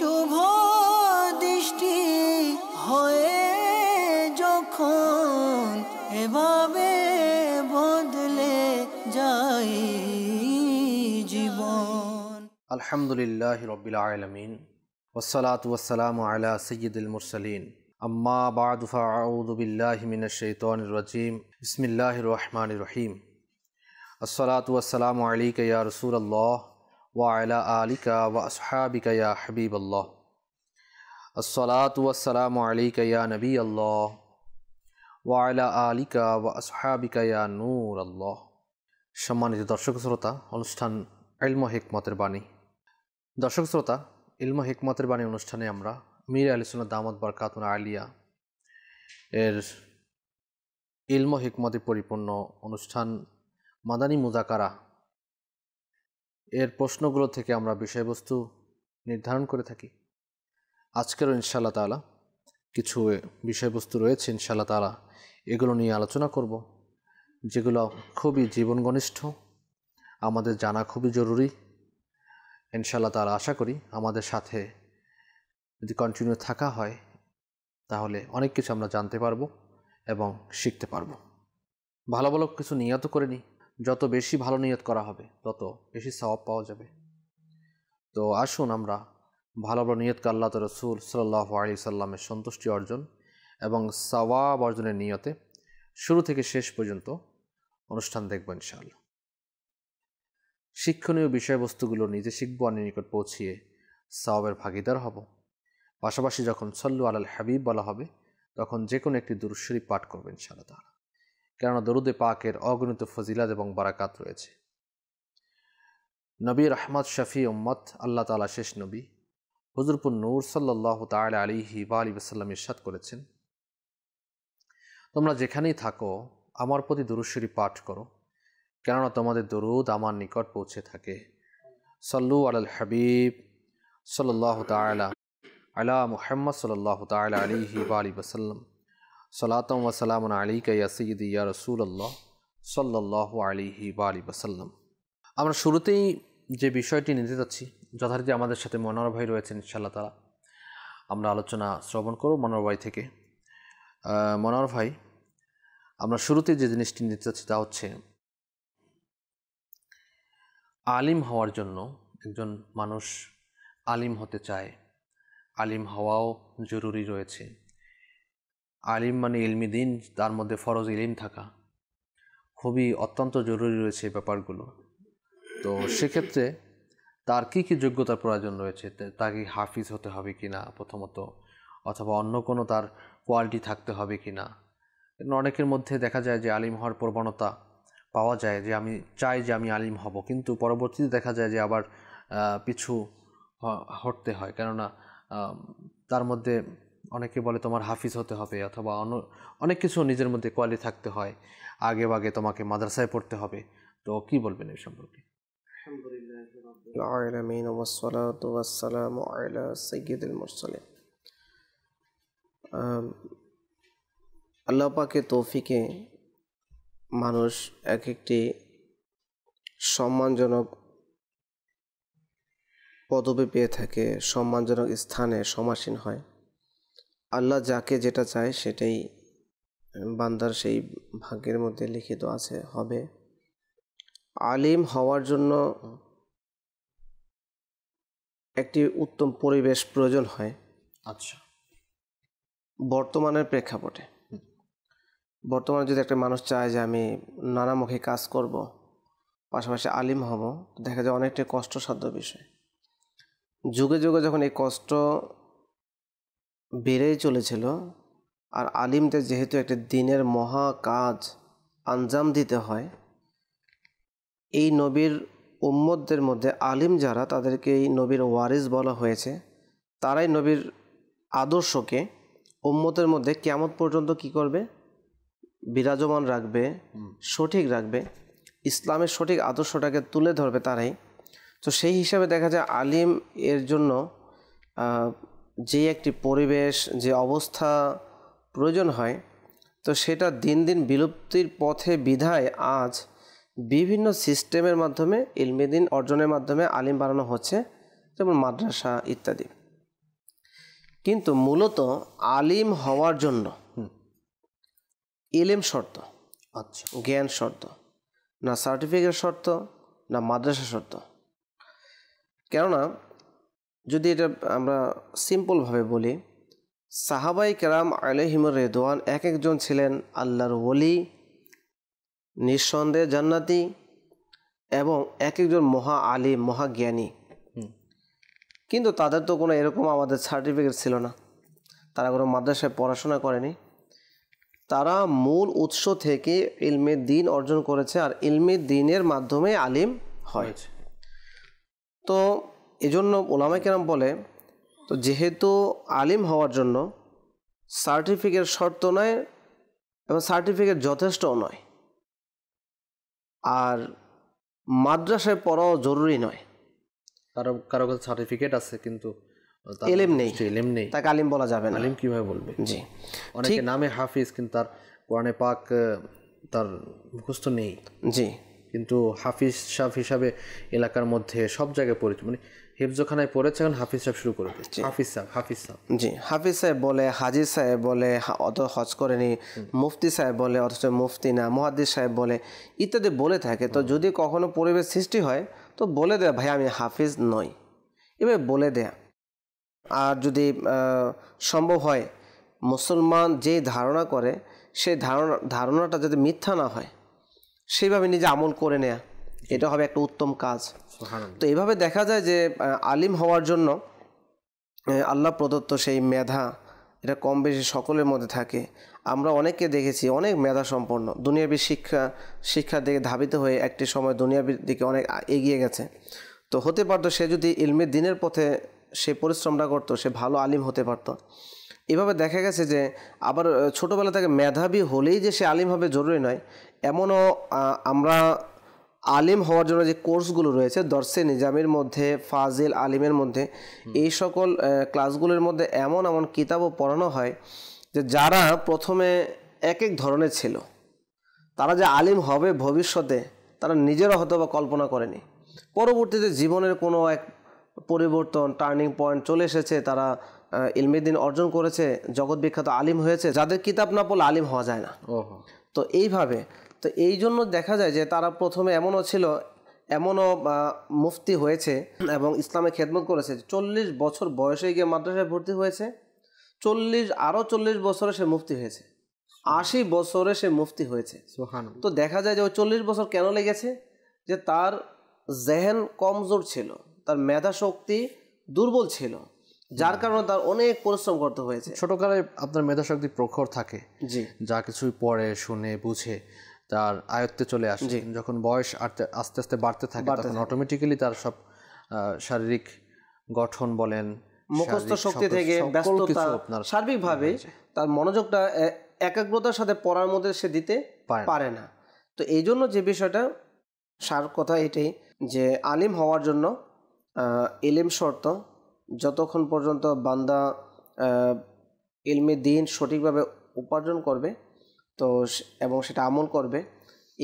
শুভ দৃষ্টি হয়ে যখন এভাবে বদলে যাই জীবন আলহামদুলিল্লাহ রবিল আলমিন ওসালাত ওসালাম আলা সৈয়দুল মুরসালিন আম্মা বাদ ফাউদুবিল্লাহমিন শৈতন রাজিম ইসমিল্লাহ রহমান রহিম আসসালাত ওসালাম আলী কয়া রসুল আল্লাহ ওয়াইলা আলিকা ওয়াসহাবিকা ইয়া হাবিব আল্লাহ আসসালাত ওয়াসালাম আলিকা ইয়া নবী আল্লাহ ওয়াইলা আলিকা ওয়াসহাবিকা ইয়া নূর আল্লাহ সম্মানিত দর্শক শ্রোতা অনুষ্ঠান ইলম হিকমতের বাণী দর্শক শ্রোতা ইলম হিকমতের বাণী অনুষ্ঠানে আমরা মীর আলিসুল দামদ বরকাতুন আলিয়া এর ইলম হিকমতে পরিপূর্ণ অনুষ্ঠান মাদানী মুজাকারা এর প্রশ্নগুলো থেকে আমরা বিষয়বস্তু নির্ধারণ করে থাকি আজকেরও ইনশাল্লাহ তালা কিছু বিষয়বস্তু রয়েছে ইনশাল্লাহ তালা এগুলো নিয়ে আলোচনা করব যেগুলো খুবই ঘনিষ্ঠ আমাদের জানা খুবই জরুরি ইনশাল্লাহ তালা আশা করি আমাদের সাথে যদি কন্টিনিউ থাকা হয় তাহলে অনেক কিছু আমরা জানতে পারবো এবং শিখতে পারবো ভালো ভালো কিছু নিয়ত করে নিই যত বেশি ভালো নিয়ত করা হবে তত বেশি সওয়াব পাওয়া যাবে তো আসুন আমরা ভালো ভালো নিয়তকে আল্লাহ রসুল সাল্লাহ আলি সাল্লামের সন্তুষ্টি অর্জন এবং সওয়াব অর্জনের নিয়তে শুরু থেকে শেষ পর্যন্ত অনুষ্ঠান দেখব ইনশাআল্লাহ শিক্ষণীয় বিষয়বস্তুগুলো নিজে শিখবো আনির নিকট পৌঁছিয়ে সওয়াবের ভাগিদার হব পাশাপাশি যখন সল্লু আলাল হাবিব বলা হবে তখন যে কোনো একটি দুরুশ্বরী পাঠ করবেন ইনশাআল্লাহ তাহলে কেননা দরুদে পাকের অগণিত ফজিলাত এবং বারাকাত রয়েছে নবী আহমদ শফি উম্মত আল্লাহ তালা শেষ নবী হজরপুর নূর সাল্লাহ তাল আলিহি বা আলী বাসাল্লাম ইরশাদ করেছেন তোমরা যেখানেই থাকো আমার প্রতি দুরুশ্বরি পাঠ করো কেননা তোমাদের দরুদ আমার নিকট পৌঁছে থাকে সল্লু আল হাবিব সাল্লাহ তালা আলা মুহাম্মদ সাল্লাহ তাল আলিহি বা আলী বাসাল্লাম সালাতম ওসালাম আলী কাইয়া সঈদ ইয়া রসুল্লাহ সাল্লাহ আলিহি আলী বাসাল্লাম আমরা শুরুতেই যে বিষয়টি নিতে যাচ্ছি যথারীতি আমাদের সাথে মনোর ভাই রয়েছেন ইনশাল্লাহ তারা আমরা আলোচনা শ্রবণ করব মনোর ভাই থেকে মনোর ভাই আমরা শুরুতে যে জিনিসটি নিতে চাচ্ছি তা হচ্ছে আলিম হওয়ার জন্য একজন মানুষ আলিম হতে চায় আলিম হওয়াও জরুরি রয়েছে আলিম মানে ইলমি দিন তার মধ্যে ফরজ ইলিম থাকা খুবই অত্যন্ত জরুরি রয়েছে এই ব্যাপারগুলো তো সেক্ষেত্রে তার কী কী যোগ্যতার প্রয়োজন রয়েছে তাকে হাফিজ হতে হবে কি না প্রথমত অথবা অন্য কোনো তার কোয়ালিটি থাকতে হবে কি না অনেকের মধ্যে দেখা যায় যে আলিম হওয়ার প্রবণতা পাওয়া যায় যে আমি চাই যে আমি আলিম হব কিন্তু পরবর্তীতে দেখা যায় যে আবার পিছু হটতে হয় কেননা তার মধ্যে অনেকে বলে তোমার হাফিজ হতে হবে অথবা অন্য অনেক কিছু নিজের মধ্যে কোয়ালি থাকতে হয় আগে বাগে তোমাকে মাদ্রাসায় পড়তে হবে তো কি বলবেন এই সম্পর্কে العالمين আল্লাহ পাকে তৌফিকে মানুষ এক একটি সম্মানজনক পদবি পেয়ে থাকে সম্মানজনক স্থানে সমাসীন হয় আল্লাহ যাকে যেটা চায় সেটাই বান্দার সেই ভাগ্যের মধ্যে লিখিত আছে হবে আলিম হওয়ার জন্য একটি উত্তম পরিবেশ প্রয়োজন হয় আচ্ছা বর্তমানের প্রেক্ষাপটে বর্তমানে যদি একটা মানুষ চায় যে আমি নানামুখে কাজ করব পাশাপাশি আলিম হব দেখা যায় অনেকটাই কষ্টসাধ্য বিষয় যুগে যুগে যখন এই কষ্ট বেড়েই চলেছিল আর আলিমদের যেহেতু একটা দিনের মহা কাজ আঞ্জাম দিতে হয় এই নবীর উম্মদদের মধ্যে আলিম যারা তাদেরকে এই নবীর ওয়ারিস বলা হয়েছে তারাই নবীর আদর্শকে উম্মতের মধ্যে কেমন পর্যন্ত কি করবে বিরাজমান রাখবে সঠিক রাখবে ইসলামের সঠিক আদর্শটাকে তুলে ধরবে তারাই তো সেই হিসাবে দেখা যায় আলিম এর জন্য যে একটি পরিবেশ যে অবস্থা প্রয়োজন হয় তো সেটা দিন দিন বিলুপ্তির পথে বিধায় আজ বিভিন্ন সিস্টেমের মাধ্যমে ইলমেদিন অর্জনের মাধ্যমে আলিম বানানো হচ্ছে যেমন মাদ্রাসা ইত্যাদি কিন্তু মূলত আলিম হওয়ার জন্য এলেম শর্ত আচ্ছা জ্ঞান শর্ত না সার্টিফিকেট শর্ত না মাদ্রাসা শর্ত কেননা যদি এটা আমরা সিম্পলভাবে বলি সাহাবাই কেরাম আলহিমুর রেদোয়ান এক একজন ছিলেন আল্লাহর ওলি নিঃসন্দেহ জান্নাতি এবং এক একজন মহা আলী মহাজ্ঞানী কিন্তু তাদের তো কোনো এরকম আমাদের সার্টিফিকেট ছিল না তারা কোনো মাদ্রাসায় পড়াশোনা করেনি তারা মূল উৎস থেকে ইলমে দিন অর্জন করেছে আর ইলমে দিনের মাধ্যমে আলিম হয় তো এজন্য ওলামাই কেরাম বলে তো যেহেতু আলিম হওয়ার জন্য সার্টিফিকেট শর্ত নয় এবং সার্টিফিকেট যথেষ্টও নয় আর মাদ্রাসায় পড়াও জরুরি নয় কারো কারো কাছে সার্টিফিকেট আছে কিন্তু এলেম নেই এলেম নেই তাকে আলিম বলা যাবে না আলিম কীভাবে বলবে জি অনেকে নামে হাফিজ কিন্তু তার কোরআনে পাক তার মুখস্থ নেই জি কিন্তু হাফিজ সাফ হিসাবে এলাকার মধ্যে সব জায়গায় পরিচিত মানে হেফজোখানায় পড়েছে এখন হাফিজ সাহেব শুরু করে দিচ্ছে হাফিজ সাহেব হাফিজ সাহেব জি হাফিজ সাহেব বলে হাজির সাহেব বলে অত হজ করেনি মুফতি সাহেব বলে অথচ মুফতি না মহাদ্দিস সাহেব বলে ইত্যাদি বলে থাকে তো যদি কখনো পরিবেশ সৃষ্টি হয় তো বলে দেয় ভাই আমি হাফিজ নই এবার বলে দেয়া আর যদি সম্ভব হয় মুসলমান যে ধারণা করে সেই ধারণা ধারণাটা যাতে মিথ্যা না হয় সেইভাবে নিজে আমল করে নেয়া এটা হবে একটা উত্তম কাজ তো এভাবে দেখা যায় যে আলিম হওয়ার জন্য আল্লাহ প্রদত্ত সেই মেধা এটা কম বেশি সকলের মধ্যে থাকে আমরা অনেককে দেখেছি অনেক মেধা সম্পন্ন দুনিয়াবি শিক্ষা শিক্ষার দিকে ধাবিত হয়ে একটি সময় দুনিয়াবির দিকে অনেক এগিয়ে গেছে তো হতে পারতো সে যদি ইলমে দিনের পথে সে পরিশ্রমটা করতো সে ভালো আলিম হতে পারতো এভাবে দেখা গেছে যে আবার ছোটোবেলা থেকে মেধাবী হলেই যে সে আলিম হবে জরুরি নয় এমনও আমরা আলিম হওয়ার জন্য যে কোর্সগুলো রয়েছে দর্শে নিজামের মধ্যে ফাজিল আলিমের মধ্যে এই সকল ক্লাসগুলোর মধ্যে এমন এমন কিতাবও পড়ানো হয় যে যারা প্রথমে এক এক ধরনের ছিল তারা যে আলিম হবে ভবিষ্যতে তারা নিজেরা হয়তো বা কল্পনা করেনি পরবর্তীতে জীবনের কোনো এক পরিবর্তন টার্নিং পয়েন্ট চলে এসেছে তারা ইলমেদিন অর্জন করেছে জগৎ বিখ্যাত আলিম হয়েছে যাদের কিতাব না পড়লে আলিম হওয়া যায় না তো এইভাবে তো এই জন্য দেখা যায় যে তারা প্রথমে এমনও ছিল এমনও মুফতি হয়েছে এবং ইসলামে খেদমত করেছে চল্লিশ বছর বয়সে গিয়ে মাদ্রাসায় ভর্তি হয়েছে চল্লিশ আরও চল্লিশ বছরে সে মুফতি হয়েছে আশি বছরে সে মুফতি হয়েছে তো দেখা যায় যে ওই চল্লিশ বছর কেন লেগেছে যে তার জেহেন কমজোর ছিল তার মেধা শক্তি দুর্বল ছিল যার কারণে তার অনেক পরিশ্রম করতে হয়েছে ছোটকালে আপনার মেধা শক্তি প্রখর থাকে জি যা কিছুই পড়ে শুনে বুঝে তার আয়ত্তে চলে আসে যখন বয়স আস্তে আস্তে বাড়তে থাকে তখন অটোমেটিক্যালি তার সব শারীরিক গঠন বলেন মুখস্থ শক্তি থেকে ব্যস্ততা সার্বিকভাবে তার মনোযোগটা একাগ্রতার সাথে পড়ার মধ্যে সে দিতে পারে না তো এই জন্য যে বিষয়টা সার কথা এটাই যে আলিম হওয়ার জন্য এলিম শর্ত যতক্ষণ পর্যন্ত বান্দা এলমে দিন সঠিকভাবে উপার্জন করবে তো এবং সেটা আমল করবে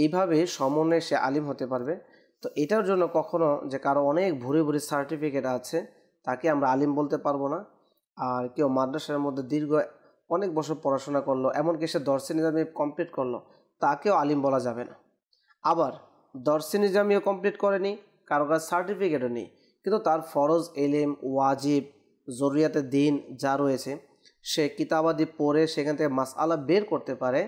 এইভাবে সমন্বয়ে সে আলিম হতে পারবে তো এটার জন্য কখনো যে কারো অনেক ভুরি ভুরি সার্টিফিকেট আছে তাকে আমরা আলিম বলতে পারবো না আর কেউ মাদ্রাসার মধ্যে দীর্ঘ অনেক বছর পড়াশোনা করলো এমনকি সে দর্শন নিজামি কমপ্লিট করলো তাকেও আলিম বলা যাবে না আবার দর্শন নিজামিও কমপ্লিট করেনি কারো কাছে সার্টিফিকেটও নেই কিন্তু তার ফরজ এলেম ওয়াজিব জরুরিয়াতে দিন যা রয়েছে সে কিতাবাদি পড়ে সেখান থেকে আলা বের করতে পারে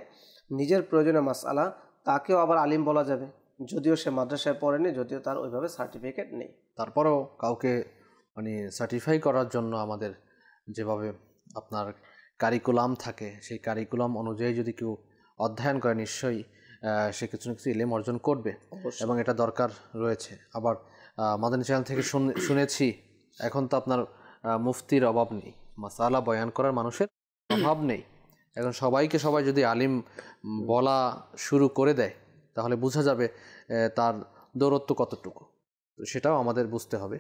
নিজের প্রয়োজনে আলা তাকেও আবার আলিম বলা যাবে যদিও সে মাদ্রাসায় পড়েনি যদিও তার ওইভাবে সার্টিফিকেট নেই তারপরেও কাউকে মানে সার্টিফাই করার জন্য আমাদের যেভাবে আপনার কারিকুলাম থাকে সেই কারিকুলাম অনুযায়ী যদি কেউ অধ্যয়ন করে নিশ্চয়ই সে কিছু না কিছু ইলেম অর্জন করবে এবং এটা দরকার রয়েছে আবার মাদানী চ্যানেল থেকে শুনেছি এখন তো আপনার মুফতির অভাব নেই মাসালা বয়ান করার মানুষের অভাব নেই এখন সবাইকে সবাই যদি আলিম বলা শুরু করে দেয় তাহলে বোঝা যাবে তার দৌরত্ব কতটুকু তো সেটাও আমাদের বুঝতে হবে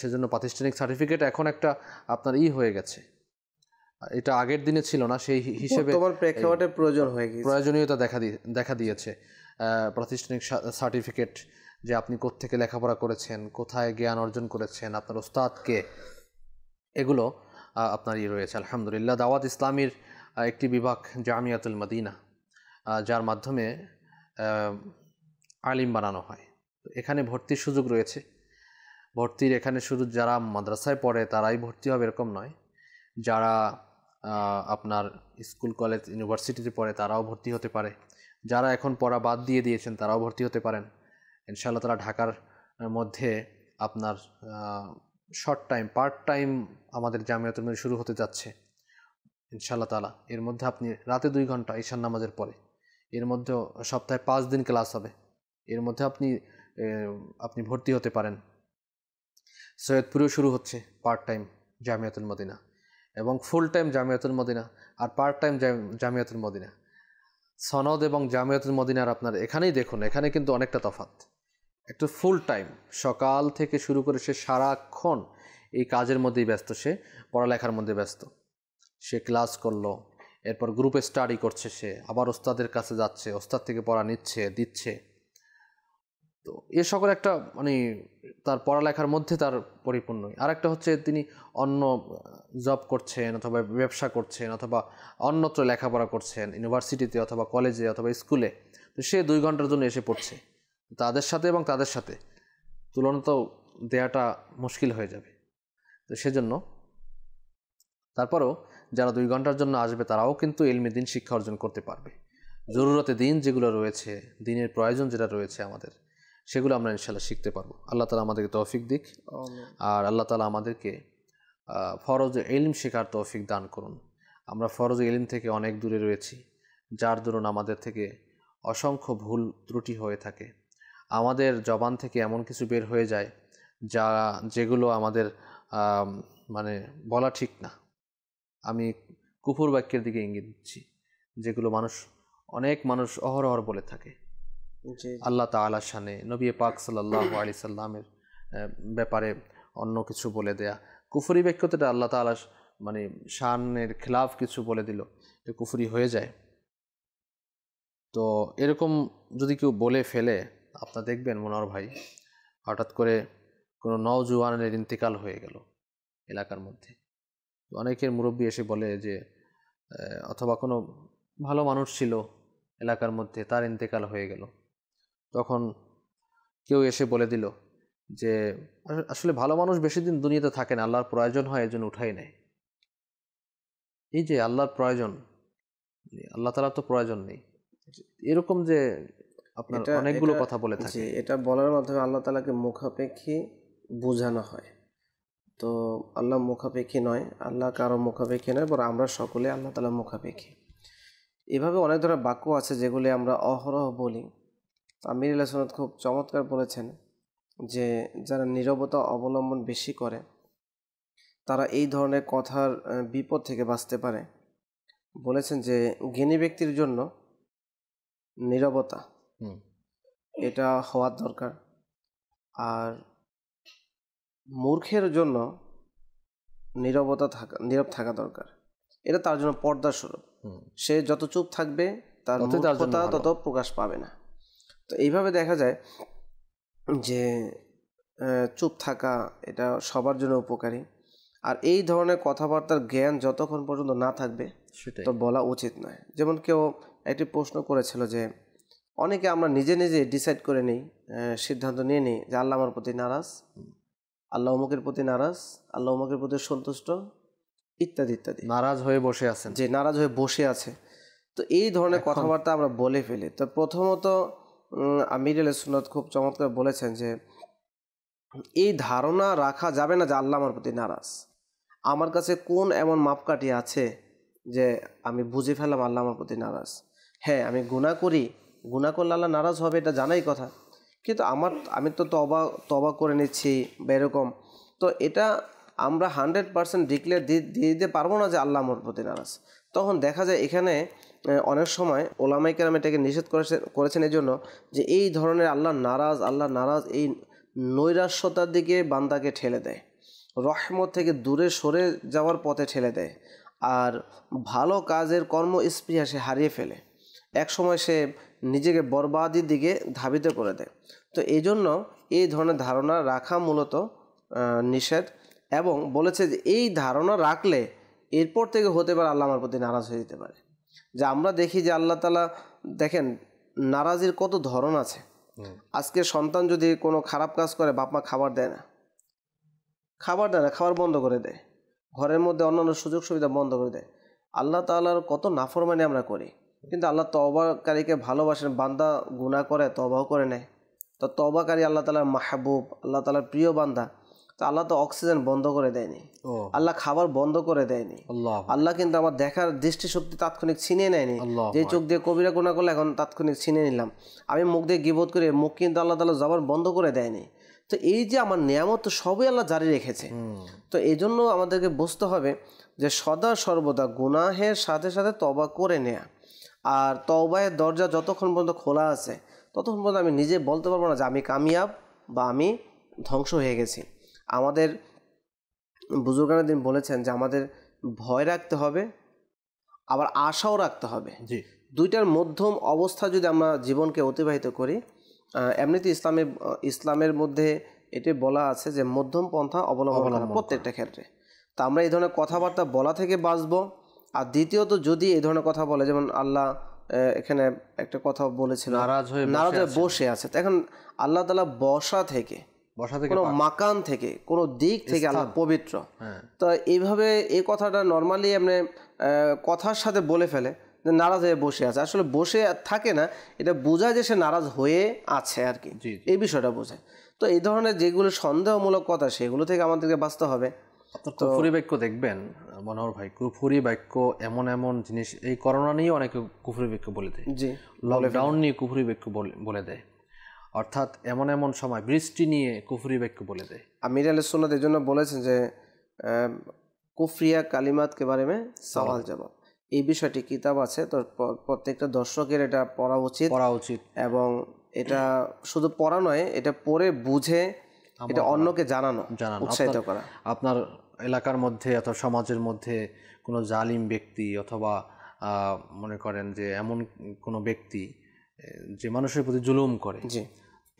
সেজন্য প্রাতিষ্ঠানিক সার্টিফিকেট এখন একটা আপনার ই হয়ে গেছে এটা আগের দিনে ছিল না সেই হিসেবে প্রেক্ষাপটে প্রয়োজন হয়ে গেছে প্রয়োজনীয়তা দেখা দিয়ে দেখা দিয়েছে প্রাতিষ্ঠানিক সার্টিফিকেট যে আপনি কোত্থেকে লেখাপড়া করেছেন কোথায় জ্ঞান অর্জন করেছেন আপনার ওস্তাদকে এগুলো আপনার ইয়ে রয়েছে আলহামদুলিল্লাহ দাওয়াত ইসলামীর একটি বিভাগ জামিয়াতুল মদিনা যার মাধ্যমে আলিম বানানো হয় এখানে ভর্তির সুযোগ রয়েছে ভর্তির এখানে শুধু যারা মাদ্রাসায় পড়ে তারাই ভর্তি হবে এরকম নয় যারা আপনার স্কুল কলেজ ইউনিভার্সিটিতে পড়ে তারাও ভর্তি হতে পারে যারা এখন পড়া বাদ দিয়ে দিয়েছেন তারাও ভর্তি হতে পারেন ইনশাআল্লাহ তারা ঢাকার মধ্যে আপনার শর্ট টাইম পার্ট টাইম আমাদের জামিয়াতুল মিল শুরু হতে যাচ্ছে ইনশাল্লাহ তালা এর মধ্যে আপনি রাতে দুই ঘন্টা ঈশান নামাজের পরে এর মধ্যে সপ্তাহে পাঁচ দিন ক্লাস হবে এর মধ্যে আপনি আপনি ভর্তি হতে পারেন সৈয়দপুরেও শুরু হচ্ছে পার্ট টাইম জামিয়াতুল মদিনা এবং ফুল টাইম জামিয়াতুল মদিনা আর পার্ট টাইম জামিয়াতুল মদিনা সনদ এবং জামিয়াতুল মদিনার আপনার এখানেই দেখুন এখানে কিন্তু অনেকটা তফাত একটা ফুল টাইম সকাল থেকে শুরু করে সে সারাক্ষণ এই কাজের মধ্যেই ব্যস্ত সে পড়ালেখার মধ্যে ব্যস্ত সে ক্লাস করলো এরপর গ্রুপে স্টাডি করছে সে আবার ওস্তাদের কাছে যাচ্ছে ওস্তাদ থেকে পড়া নিচ্ছে দিচ্ছে তো এ সকল একটা মানে তার পড়ালেখার মধ্যে তার পরিপূর্ণ আর একটা হচ্ছে তিনি অন্য জব করছেন অথবা ব্যবসা করছেন অথবা অন্যত্র লেখাপড়া করছেন ইউনিভার্সিটিতে অথবা কলেজে অথবা স্কুলে তো সে দুই ঘন্টার জন্য এসে পড়ছে তাদের সাথে এবং তাদের সাথে তুলনা তো দেয়াটা মুশকিল হয়ে যাবে তো সেজন্য তারপরও যারা দুই ঘন্টার জন্য আসবে তারাও কিন্তু এলমে দিন শিক্ষা অর্জন করতে পারবে জরুরতে দিন যেগুলো রয়েছে দিনের প্রয়োজন যেটা রয়েছে আমাদের সেগুলো আমরা ইনশাল্লাহ শিখতে পারবো আল্লাহ তালা আমাদেরকে তৌফিক দিক আর আল্লাহ তালা আমাদেরকে ফরজ এলিম শেখার তৌফিক দান করুন আমরা ফরজ এলিম থেকে অনেক দূরে রয়েছি যার দরুন আমাদের থেকে অসংখ্য ভুল ত্রুটি হয়ে থাকে আমাদের জবান থেকে এমন কিছু বের হয়ে যায় যা যেগুলো আমাদের মানে বলা ঠিক না আমি কুফুর বাক্যের দিকে ইঙ্গিত দিচ্ছি যেগুলো মানুষ অনেক মানুষ অহরহর বলে থাকে আল্লাহ তালা শানে নবী পাক সাল্লাহ আলি সাল্লামের ব্যাপারে অন্য কিছু বলে দেয়া কুফুরি এটা আল্লাহ তালা মানে শানের খেলাফ কিছু বলে দিল কুফুরি হয়ে যায় তো এরকম যদি কেউ বলে ফেলে আপনার দেখবেন মনোর ভাই হঠাৎ করে কোনো নওজোয়ানের ইন্তেকাল হয়ে গেল এলাকার মধ্যে অনেকের মুরব্বী এসে বলে যে অথবা কোনো ভালো মানুষ ছিল এলাকার মধ্যে তার ইন্তেকাল হয়ে গেল তখন কেউ এসে বলে দিল যে আসলে ভালো মানুষ বেশি দিন দুনিয়াতে থাকে না আল্লাহর প্রয়োজন হয় এজন্য উঠাই নেয় এই যে আল্লাহর প্রয়োজন আল্লাহ তালার তো প্রয়োজন নেই এরকম যে আপনার অনেকগুলো কথা বলে থাকে এটা বলার মাধ্যমে আল্লাহ তালাকে মুখাপেক্ষী বোঝানো হয় তো আল্লাহ মুখাপেক্ষী নয় আল্লাহ কারো মুখাপেক্ষী নয় বরং আমরা সকলে আল্লাহ তালা মুখাপেক্ষী এভাবে অনেক ধরনের বাক্য আছে যেগুলি আমরা অহরহ বলি আমির ইলাসনাথ খুব চমৎকার বলেছেন যে যারা নিরবতা অবলম্বন বেশি করে তারা এই ধরনের কথার বিপদ থেকে বাঁচতে পারে বলেছেন যে জ্ঞানী ব্যক্তির জন্য নিরবতা এটা হওয়ার দরকার আর মূর্খের জন্য নিরবতা থাকা নীরব থাকা দরকার এটা তার জন্য পর্দা স্বরূপ সে যত চুপ থাকবে তার মূর্খতা তত প্রকাশ পাবে না তো এইভাবে দেখা যায় যে চুপ থাকা এটা সবার জন্য উপকারী আর এই ধরনের কথাবার্তার জ্ঞান যতক্ষণ পর্যন্ত না থাকবে তো বলা উচিত নয় যেমন কেউ একটি প্রশ্ন করেছিল যে অনেকে আমরা নিজে নিজে ডিসাইড করে নিই সিদ্ধান্ত নিয়ে নিই যে আল্লাহ আমার প্রতি নারাজ আল্লাহ অমুকের প্রতি নারাজ আল্লাহ অমুকের প্রতি সন্তুষ্ট ইত্যাদি ইত্যাদি নারাজ হয়ে বসে আছেন যে নারাজ হয়ে বসে আছে তো এই ধরনের কথাবার্তা আমরা বলে ফেলি তো প্রথমত আমির সুনত খুব চমৎকার বলেছেন যে এই ধারণা রাখা যাবে না যে আল্লাহ আমার প্রতি নারাজ আমার কাছে কোন এমন মাপকাঠি আছে যে আমি বুঝে ফেলাম আল্লাহ আমার প্রতি নারাজ হ্যাঁ আমি গুণা করি গুণা করলে আল্লাহ নারাজ হবে এটা জানাই কথা কিন্তু আমার আমি তো তবা তবা করে নিচ্ছি বা এরকম তো এটা আমরা হান্ড্রেড পারসেন্ট ডিক্লেয়ার দিয়ে দিতে পারবো না যে আল্লাহ আমার প্রতি নারাজ তখন দেখা যায় এখানে অনেক সময় ওলামাই কেরাম এটাকে নিষেধ করেছেন এই জন্য যে এই ধরনের আল্লাহ নারাজ আল্লাহ নারাজ এই নৈরাশ্যতার দিকে বান্দাকে ঠেলে দেয় রহমত থেকে দূরে সরে যাওয়ার পথে ঠেলে দেয় আর ভালো কাজের কর্ম স্পৃহা সে হারিয়ে ফেলে এক সময় সে নিজেকে বরবাদির দিকে ধাবিত করে দেয় তো এই জন্য এই ধরনের ধারণা রাখা মূলত নিষেধ এবং বলেছে যে এই ধারণা রাখলে এরপর থেকে হতে পারে আল্লাহ আমার প্রতি নারাজ হয়ে যেতে পারে যে আমরা দেখি যে আল্লাহ তালা দেখেন নারাজির কত ধরন আছে আজকে সন্তান যদি কোনো খারাপ কাজ করে বাপ মা খাবার দেয় না খাবার দেয় না খাবার বন্ধ করে দেয় ঘরের মধ্যে অন্যান্য সুযোগ সুবিধা বন্ধ করে দেয় আল্লাহ তালার কত নাফরমানি আমরা করি কিন্তু আল্লাহ তবাকারীকে ভালোবাসেন বান্দা গুণা করে তবাও করে নেয় তো তবাকারী আল্লাহ তালার মাহবুব আল্লাহ তালার প্রিয় বান্দা তো আল্লাহ তো অক্সিজেন বন্ধ করে দেয়নি আল্লাহ খাবার বন্ধ করে দেয়নি আল্লাহ কিন্তু আমার দেখার দৃষ্টিশক্তি তাৎক্ষণিক ছিনিয়ে নেয়নি যে চোখ দিয়ে কবিরা গুণা করলে এখন তাৎক্ষণিক ছিনিয়ে নিলাম আমি মুখ দিয়ে গিবোধ করে মুখ কিন্তু আল্লাহ তালা জবান বন্ধ করে দেয়নি তো এই যে আমার নিয়ামত সবই আল্লাহ জারি রেখেছে তো এই জন্য আমাদেরকে বুঝতে হবে যে সদা সর্বদা গুনাহের সাথে সাথে তবা করে নেয়া আর তওবায়ের দরজা যতক্ষণ পর্যন্ত খোলা আছে ততক্ষণ পর্যন্ত আমি নিজে বলতে পারবো না যে আমি কামিয়াব বা আমি ধ্বংস হয়ে গেছি আমাদের বুজুর্গান দিন বলেছেন যে আমাদের ভয় রাখতে হবে আবার আশাও রাখতে হবে দুইটার মধ্যম অবস্থা যদি আমরা জীবনকে অতিবাহিত করি এমনিতে ইসলামে ইসলামের মধ্যে এটি বলা আছে যে মধ্যম পন্থা অবলম্বন করা প্রত্যেকটা ক্ষেত্রে তা আমরা এই ধরনের কথাবার্তা বলা থেকে বাঁচবো আর দ্বিতীয়ত যদি এই ধরনের কথা বলে যেমন আল্লাহ এখানে একটা কথা বলেছিল নারাজ হয়ে নারাজ হয়ে বসে আছে এখন আল্লাহ তালা বসা থেকে বসা থেকে কোনো মাকান থেকে কোনো দিক থেকে আল্লাহ পবিত্র হ্যাঁ। তো এইভাবে এই কথাটা নর্মালি আপনি কথার সাথে বলে ফেলে যে নারাজ হয়ে বসে আছে আসলে বসে থাকে না এটা বোঝায় যে সে নারাজ হয়ে আছে আর কি এই বিষয়টা বোঝায় তো এই ধরনের যেগুলো সন্দেহমূলক কথা সেগুলো থেকে আমাদেরকে বাঁচতে হবে কুফুরি বাক্য দেখবেন মনোহর ভাই কুফুরি বাক্য এমন এমন জিনিস এই করোনা নিয়ে অনেকে কুফুরি বাক্য বলে দেয় জি লকডাউন নিয়ে কুফুরি বাক্য বলে দেয় অর্থাৎ এমন এমন সময় বৃষ্টি নিয়ে কুফুরি বাক্য বলে দেয় আমির আল সোনাদ এই জন্য বলেছেন যে কুফরিয়া কালিমাতকে বারে মে সওয়াল জবাব এই বিষয়টি কিতাব আছে তো প্রত্যেকটা দর্শকের এটা পড়া উচিত পড়া উচিত এবং এটা শুধু পড়া নয় এটা পড়ে বুঝে এটা অন্যকে জানানো জানানো উৎসাহিত করা আপনার এলাকার মধ্যে অথবা সমাজের মধ্যে কোনো জালিম ব্যক্তি অথবা মনে করেন যে এমন কোনো ব্যক্তি যে মানুষের প্রতি জুলুম করে জি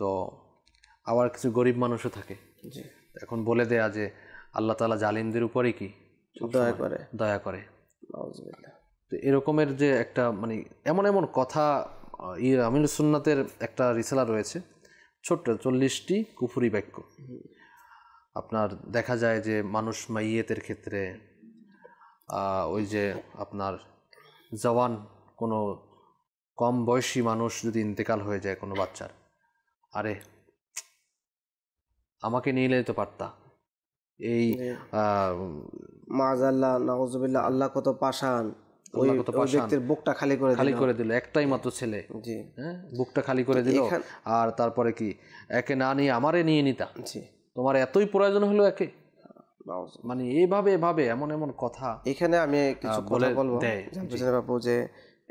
তো আবার কিছু গরিব মানুষও থাকে জি এখন বলে দেয়া যে আল্লাহ তালা জালিমদের উপরে কি দয়া করে দয়া করে তো এরকমের যে একটা মানে এমন এমন কথা ইয়ে আমিনুল সুন্নাতের একটা রিসালা রয়েছে ছোট্ট চল্লিশটি কুফুরি বাক্য আপনার দেখা যায় যে মানুষ মাইয়েতের ক্ষেত্রে ওই যে আপনার জওয়ান কোনো কম বয়সী মানুষ যদি ইন্তেকাল হয়ে যায় কোনো বাচ্চার আরে আমাকে নিয়ে তো পারতা এই হ্যাঁ। মাজাল্লাহ নওয়াজ আল্লাহ কত পাশান ওই ব্যক্তির বুকটা খালি করে খালি করে দিল একটাই মাত্র ছেলে জি হ্যাঁ বুকটা খালি করে দিল আর তারপরে কি একে না নিয়ে আমারে নিয়ে নিতা জি তোমার এতই প্রয়োজন হলো একে মানে এইভাবে এভাবে এমন এমন কথা এখানে আমি কিছু কথা বলবো বাবু যে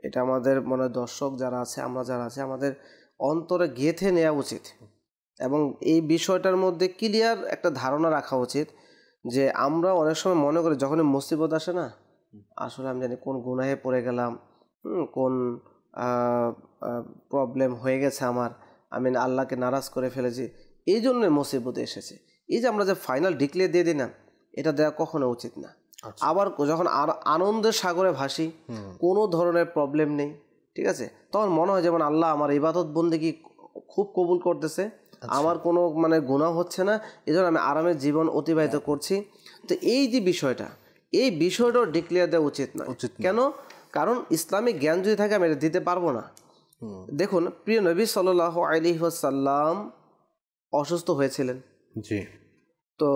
এটা আমাদের মানে দর্শক যারা আছে আমরা যারা আছে আমাদের অন্তরে গেঁথে নেওয়া উচিত এবং এই বিষয়টার মধ্যে ক্লিয়ার একটা ধারণা রাখা উচিত যে আমরা অনেক সময় মনে করি যখনই মুসিবত আসে না আসলে আমি জানি কোন গুনাহে পড়ে গেলাম কোন প্রবলেম হয়ে গেছে আমার আমি আল্লাহকে নারাজ করে ফেলেছি এই জন্য মুসিবতে এসেছে এই যে আমরা যে ফাইনাল ডিক্লেয়ার দিয়ে দিই না এটা দেওয়া কখনো উচিত না আচ্ছা। আবার যখন আর আনন্দের সাগরে ভাসি কোনো ধরনের প্রবলেম নেই ঠিক আছে তখন মনে হয় যেমন আল্লাহ আমার ইবাদত কি খুব কবুল করতেছে আচ্ছা। আমার কোনো মানে গুণা হচ্ছে না এই আমি আরামের জীবন অতিবাহিত হ্যাঁ। করছি তো এই যে বিষয়টা এই বিষয়টাও ডিক্লেয়ার দেওয়া উচিত না উচিত কেন কারণ ইসলামিক জ্ঞান যদি থাকে আমি এটা দিতে পারবো না দেখুন প্রিয় নবী সাল আলী সাল্লাম অসুস্থ হয়েছিলেন জি তো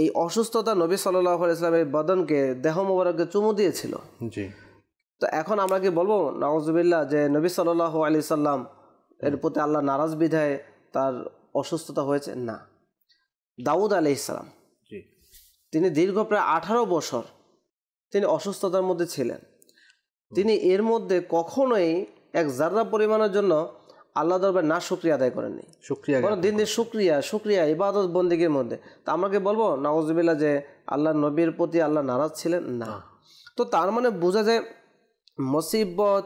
এই অসুস্থতা নবী সাল্লাহ ইসলামের বদনকে দেহ মোবারককে চুমু দিয়েছিল জি তো এখন আমরা কি বলবো নওয়াজবিল্লাহ যে নবী সাল্লাহ আলি সাল্লাম এর প্রতি আল্লাহ নারাজ বিধায় তার অসুস্থতা হয়েছে না দাউদ আলি ইসলাম তিনি দীর্ঘ প্রায় আঠারো বছর তিনি অসুস্থতার মধ্যে ছিলেন তিনি এর মধ্যে কখনোই এক জাররা পরিমাণের জন্য আল্লাহ দরবার না শুক্রিয়া আদায় করেননি শুক্রিয়া দিন দিন শুক্রিয়া শুক্রিয়া ইবাদত বন্দীগীর মধ্যে তা আমাকে বলবো নওয়াজবিল্লা যে আল্লাহ নবীর প্রতি আল্লাহ নারাজ ছিলেন না তো তার মানে বোঝা যায় মসিবত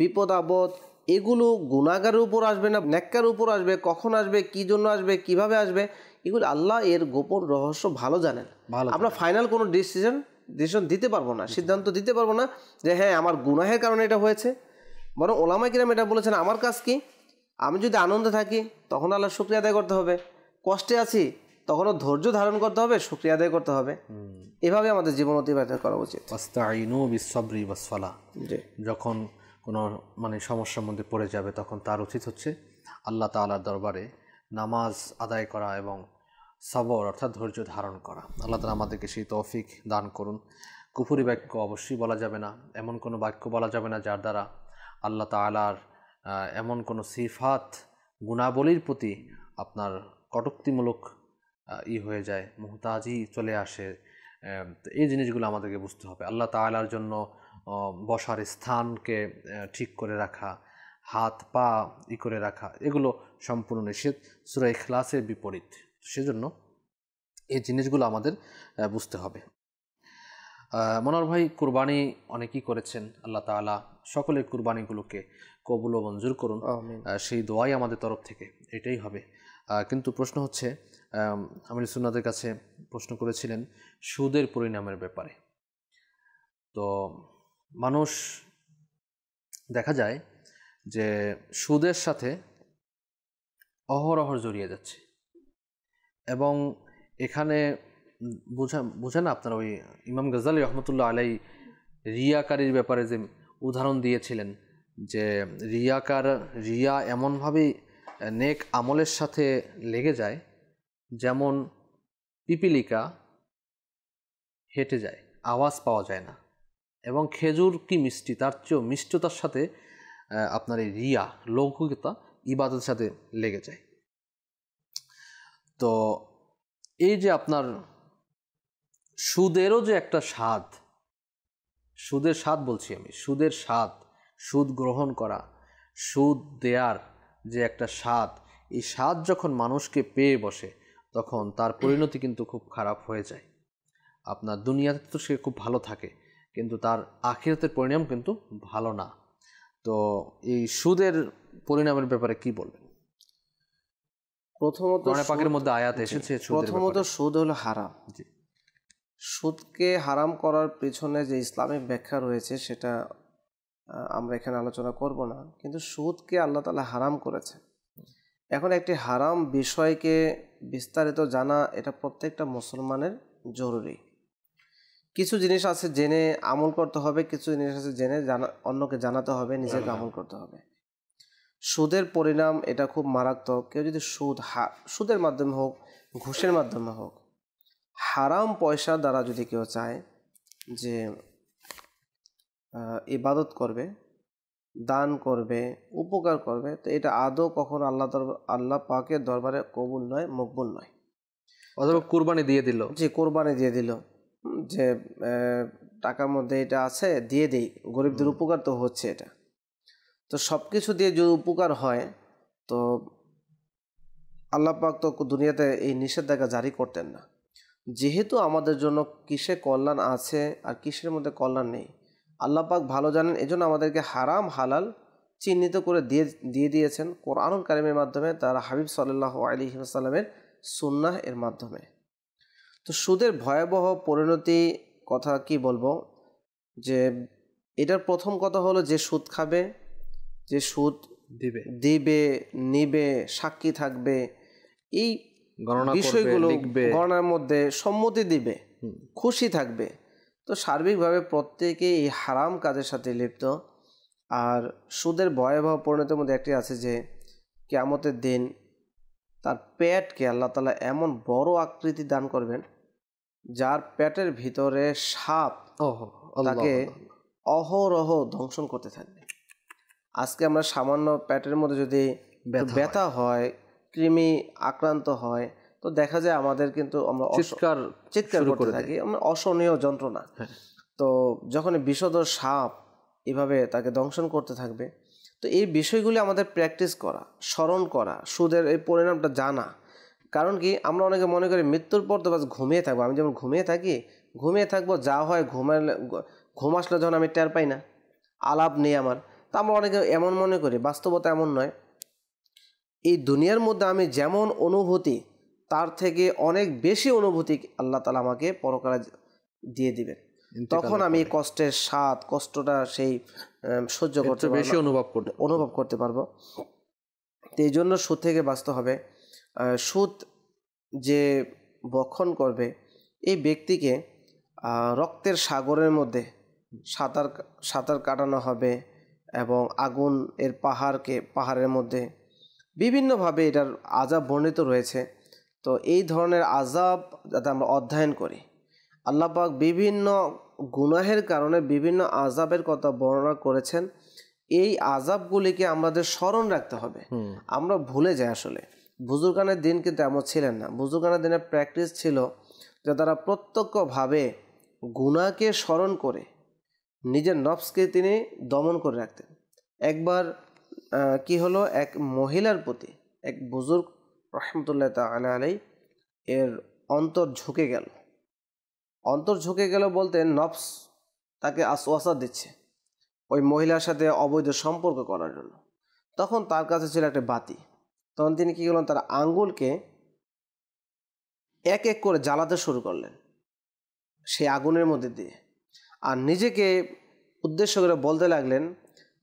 বিপদ আপদ এগুলো গুণাগারের উপর আসবে না ন্যাক্কার উপর আসবে কখন আসবে কি জন্য আসবে কিভাবে আসবে এগুলো আল্লাহ এর গোপন রহস্য ভালো জানেন আমরা ফাইনাল কোনো ডিসিশন ডিসিশন দিতে পারবো না সিদ্ধান্ত দিতে পারবো না যে হ্যাঁ আমার গুনাহের কারণে এটা হয়েছে বরং ওলামা কিরাম এটা বলেছেন আমার কাজ কি আমি যদি আনন্দে থাকি তখন আল্লাহ শুক্রিয়া আদায় করতে হবে কষ্টে আছি তখনও ধৈর্য ধারণ করতে হবে শুক্রিয়া আদায় করতে হবে এভাবে আমাদের জীবন অতিবাহিত করা উচিত যখন কোনো মানে সমস্যার মধ্যে পড়ে যাবে তখন তার উচিত হচ্ছে আল্লাহ তালার দরবারে নামাজ আদায় করা এবং সবর অর্থাৎ ধৈর্য ধারণ করা আল্লাহ তালা আমাদেরকে সেই তৌফিক দান করুন কুফুরি বাক্য অবশ্যই বলা যাবে না এমন কোনো বাক্য বলা যাবে না যার দ্বারা আল্লাহ তালার এমন কোনো সিফাত গুণাবলীর প্রতি আপনার কটুক্তিমূলক ই হয়ে যায় মোহতাজি চলে আসে এই জিনিসগুলো আমাদেরকে বুঝতে হবে আল্লাহ তালার জন্য বসার স্থানকে ঠিক করে রাখা হাত পা ই করে রাখা এগুলো সম্পূর্ণ নিষেধ সুরা ইখলাসের বিপরীত সেজন্য এই জিনিসগুলো আমাদের বুঝতে হবে মনোর ভাই কুরবানি অনেকেই করেছেন আল্লাহ তালা সকলের কুরবানিগুলোকে কবুল ও মঞ্জুর করুন সেই দোয়াই আমাদের তরফ থেকে এটাই হবে কিন্তু প্রশ্ন হচ্ছে আমির সুন্নাদের কাছে প্রশ্ন করেছিলেন সুদের পরিণামের ব্যাপারে তো মানুষ দেখা যায় যে সুদের সাথে অহরহর জড়িয়ে যাচ্ছে এবং এখানে বুঝা বোঝেন আপনারা ওই ইমাম গজালি রহমতুল্লাহ আলাই রিয়াকারীর ব্যাপারে যে উদাহরণ দিয়েছিলেন যে রিয়াকার রিয়া এমনভাবেই নেক আমলের সাথে লেগে যায় যেমন পিপিলিকা হেঁটে যায় আওয়াজ পাওয়া যায় না এবং খেজুর কি মিষ্টি তার চেয়েও মিষ্টতার সাথে আপনার এই রিয়া লৌকিকতা ইবাদতের সাথে লেগে যায় তো এই যে আপনার সুদেরও যে একটা স্বাদ সুদের স্বাদ বলছি আমি সুদের স্বাদ সুদ গ্রহণ করা সুদ দেয়ার যে একটা স্বাদ এই স্বাদ যখন মানুষকে পেয়ে বসে তখন তার পরিণতি কিন্তু খুব খারাপ হয়ে যায় আপনার দুনিয়াতে তো সে খুব ভালো থাকে কিন্তু তার আখিরাতের পরিণাম কিন্তু ভালো না তো এই সুদের পরিণামের ব্যাপারে কি বলবেন প্রথমত পাকের মধ্যে আয়াত এসেছে প্রথমত সুদ হলো হারাম সুদকে হারাম করার পেছনে যে ইসলামিক ব্যাখ্যা রয়েছে সেটা আমরা এখানে আলোচনা করব না কিন্তু সুদকে আল্লাহ তালা হারাম করেছে এখন একটি হারাম বিষয়কে বিস্তারিত জানা এটা প্রত্যেকটা মুসলমানের জরুরি কিছু জিনিস আছে জেনে আমল করতে হবে কিছু জিনিস আছে জেনে জানা অন্যকে জানাতে হবে নিজেকে আমল করতে হবে সুদের পরিণাম এটা খুব মারাত্মক কেউ যদি সুদ হা সুদের মাধ্যমে হোক ঘুষের মাধ্যমে হোক হারাম পয়সা দ্বারা যদি কেউ চায় যে ইবাদত করবে দান করবে উপকার করবে তো এটা আদৌ কখনো আল্লাহ আল্লাহ পাকের দরবারে কবুল নয় মকবুল নয় অথবা কোরবানি দিয়ে দিল যে কোরবানি দিয়ে দিল যে টাকার মধ্যে এটা আছে দিয়ে দেই গরিবদের উপকার তো হচ্ছে এটা তো সব কিছু দিয়ে যদি উপকার হয় তো আল্লাপাক তো দুনিয়াতে এই নিষেধাজ্ঞা জারি করতেন না যেহেতু আমাদের জন্য কিসে কল্যাণ আছে আর কিসের মধ্যে কল্যাণ নেই আল্লাপাক ভালো জানেন এজন্য আমাদেরকে হারাম হালাল চিহ্নিত করে দিয়ে দিয়ে দিয়েছেন কোরআনুল কারিমের মাধ্যমে তার হাবিব সাল্লাহ আলী সাল্লামের সুন্নাহ এর মাধ্যমে তো সুদের ভয়াবহ পরিণতি কথা কি বলবো যে এটার প্রথম কথা হলো যে সুদ খাবে যে সুদ দিবে দিবে নিবে সাক্ষী থাকবে এই গণনা বিষয়গুলো গণনার মধ্যে সম্মতি দিবে খুশি থাকবে তো সার্বিকভাবে প্রত্যেকে এই হারাম কাজের সাথে লিপ্ত আর সুদের ভয়াবহ পরিণতির মধ্যে একটি আছে যে কেয়ামতের দিন তার পেটকে আল্লাহ তালা এমন বড় আকৃতি দান করবেন যার পেটের ভিতরে সাপ তাকে অহরহ দংশন করতে থাকবে আজকে আমরা সামান্য প্যাটের মধ্যে যদি ব্যথা হয় কৃমি আক্রান্ত হয় তো দেখা যায় আমাদের কিন্তু আমরা চিৎকার চিৎকার করতে থাকি আমরা অসহনীয় যন্ত্রণা হ্যাঁ। তো যখন বিষধর সাপ এভাবে তাকে দংশন করতে থাকবে তো এই বিষয়গুলি আমাদের প্র্যাকটিস করা স্মরণ করা সুদের এই পরিণামটা জানা কারণ কি আমরা অনেকে মনে করি মৃত্যুর পর তো বাস ঘুমিয়ে থাকবো আমি যেমন ঘুমিয়ে থাকি ঘুমিয়ে থাকবো যা হয় ঘুমালে ঘুম আসলে যখন আমি টের পাই না আলাপ নেই আমার তা আমরা অনেকে এমন মনে করি বাস্তবতা এমন নয় এই দুনিয়ার মধ্যে আমি যেমন অনুভূতি তার থেকে অনেক বেশি অনুভূতি আল্লাহ তালা আমাকে পরকালে দিয়ে দিবেন তখন আমি কষ্টের স্বাদ কষ্টটা সেই সহ্য করতে বেশি অনুভব করতে অনুভব করতে পারবো তো এই জন্য সুদ থেকে বাঁচতে হবে সুদ যে বক্ষণ করবে এই ব্যক্তিকে রক্তের সাগরের মধ্যে সাঁতার সাঁতার কাটানো হবে এবং আগুন এর পাহাড়কে পাহাড়ের মধ্যে বিভিন্নভাবে এটার আজাব বর্ণিত রয়েছে তো এই ধরনের আজাব যাতে আমরা অধ্যয়ন করি আল্লাপাক বিভিন্ন গুনাহের কারণে বিভিন্ন আজাবের কথা বর্ণনা করেছেন এই আজাবগুলিকে আমাদের স্মরণ রাখতে হবে আমরা ভুলে যাই আসলে বুজুরগানের দিন কিন্তু এমন ছিলেন না বুজুরগানের দিনে প্র্যাকটিস ছিল যে তারা প্রত্যক্ষভাবে গুণাকে স্মরণ করে নিজের নফসকে তিনি দমন করে রাখতেন একবার কি হলো এক মহিলার প্রতি এক বুজুর্গ রহমতুল্লাহ তালা আলাই এর অন্তর ঝুঁকে গেল অন্তর ঝুঁকে গেল বলতে নফস তাকে আশ্বাসা দিচ্ছে ওই মহিলার সাথে অবৈধ সম্পর্ক করার জন্য তখন তার কাছে ছিল একটা বাতি তখন তিনি কী করলেন তার আঙ্গুলকে এক এক করে জ্বালাতে শুরু করলেন সেই আগুনের মধ্যে দিয়ে আর নিজেকে উদ্দেশ্য করে বলতে লাগলেন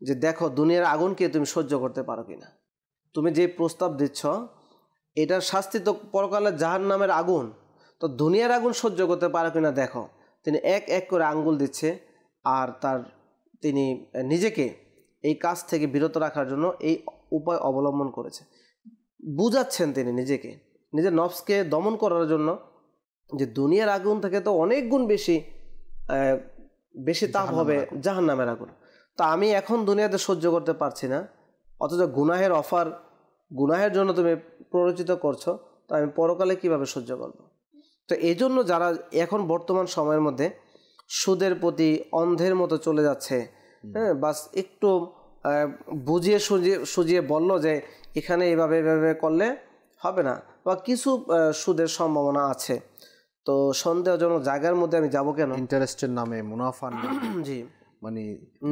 যে দেখো দুনিয়ার আগুনকে তুমি সহ্য করতে পারো কি না তুমি যে প্রস্তাব দিচ্ছ এটার শাস্তি তো পরকালে জাহান নামের আগুন তো দুনিয়ার আগুন সহ্য করতে পারো কিনা দেখো তিনি এক এক করে আঙ্গুল দিচ্ছে আর তার তিনি নিজেকে এই কাজ থেকে বিরত রাখার জন্য এই উপায় অবলম্বন করেছে বুঝাচ্ছেন তিনি নিজেকে নিজের নফসকে দমন করার জন্য যে দুনিয়ার আগুন থেকে তো অনেক গুণ বেশি বেশি তাপ হবে জাহান নামের আগুন তা আমি এখন দুনিয়াতে সহ্য করতে পারছি না অথচ গুনাহের অফার গুনাহের জন্য তুমি প্ররোচিত করছো তো আমি পরকালে কিভাবে সহ্য করব। তো এই জন্য যারা এখন বর্তমান সময়ের মধ্যে সুদের প্রতি অন্ধের মতো চলে যাচ্ছে হ্যাঁ বাস একটু বুঝিয়ে সুজিয়ে সুজিয়ে বলল যে এখানে এভাবে এভাবে করলে হবে না বা কিছু সুদের সম্ভাবনা আছে তো সন্দেহজনক জায়গার মধ্যে আমি যাব কেন ইন্টারেস্টের নামে মুনাফা জি মানে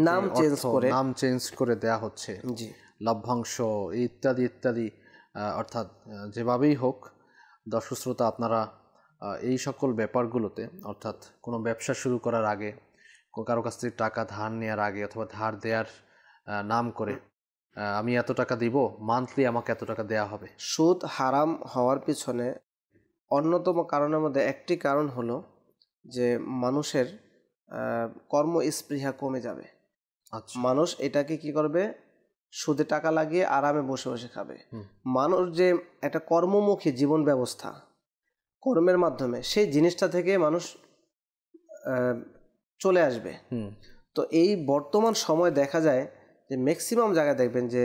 নাম চেঞ্জ করে নাম চেঞ্জ করে দেয়া হচ্ছে জি লভ্যাংশ ইত্যাদি ইত্যাদি অর্থাৎ যেভাবেই হোক দর্শক শ্রোতা আপনারা এই সকল ব্যাপারগুলোতে অর্থাৎ কোনো ব্যবসা শুরু করার আগে কারো কাছ থেকে টাকা ধার নেওয়ার আগে অথবা ধার দেওয়ার নাম করে আমি এত টাকা দিব মান্থলি আমাকে এত টাকা দেয়া হবে সুদ হারাম হওয়ার পিছনে অন্যতম কারণের মধ্যে একটি কারণ হলো যে মানুষের কর্মস্পৃহা কমে যাবে আচ্ছা। মানুষ এটাকে কি করবে সুদে টাকা লাগিয়ে আরামে বসে বসে খাবে মানুষ যে একটা কর্মমুখী জীবন ব্যবস্থা কর্মের মাধ্যমে সেই জিনিসটা থেকে মানুষ চলে আসবে তো এই বর্তমান সময় দেখা যায় যে ম্যাক্সিমাম জায়গায় দেখবেন যে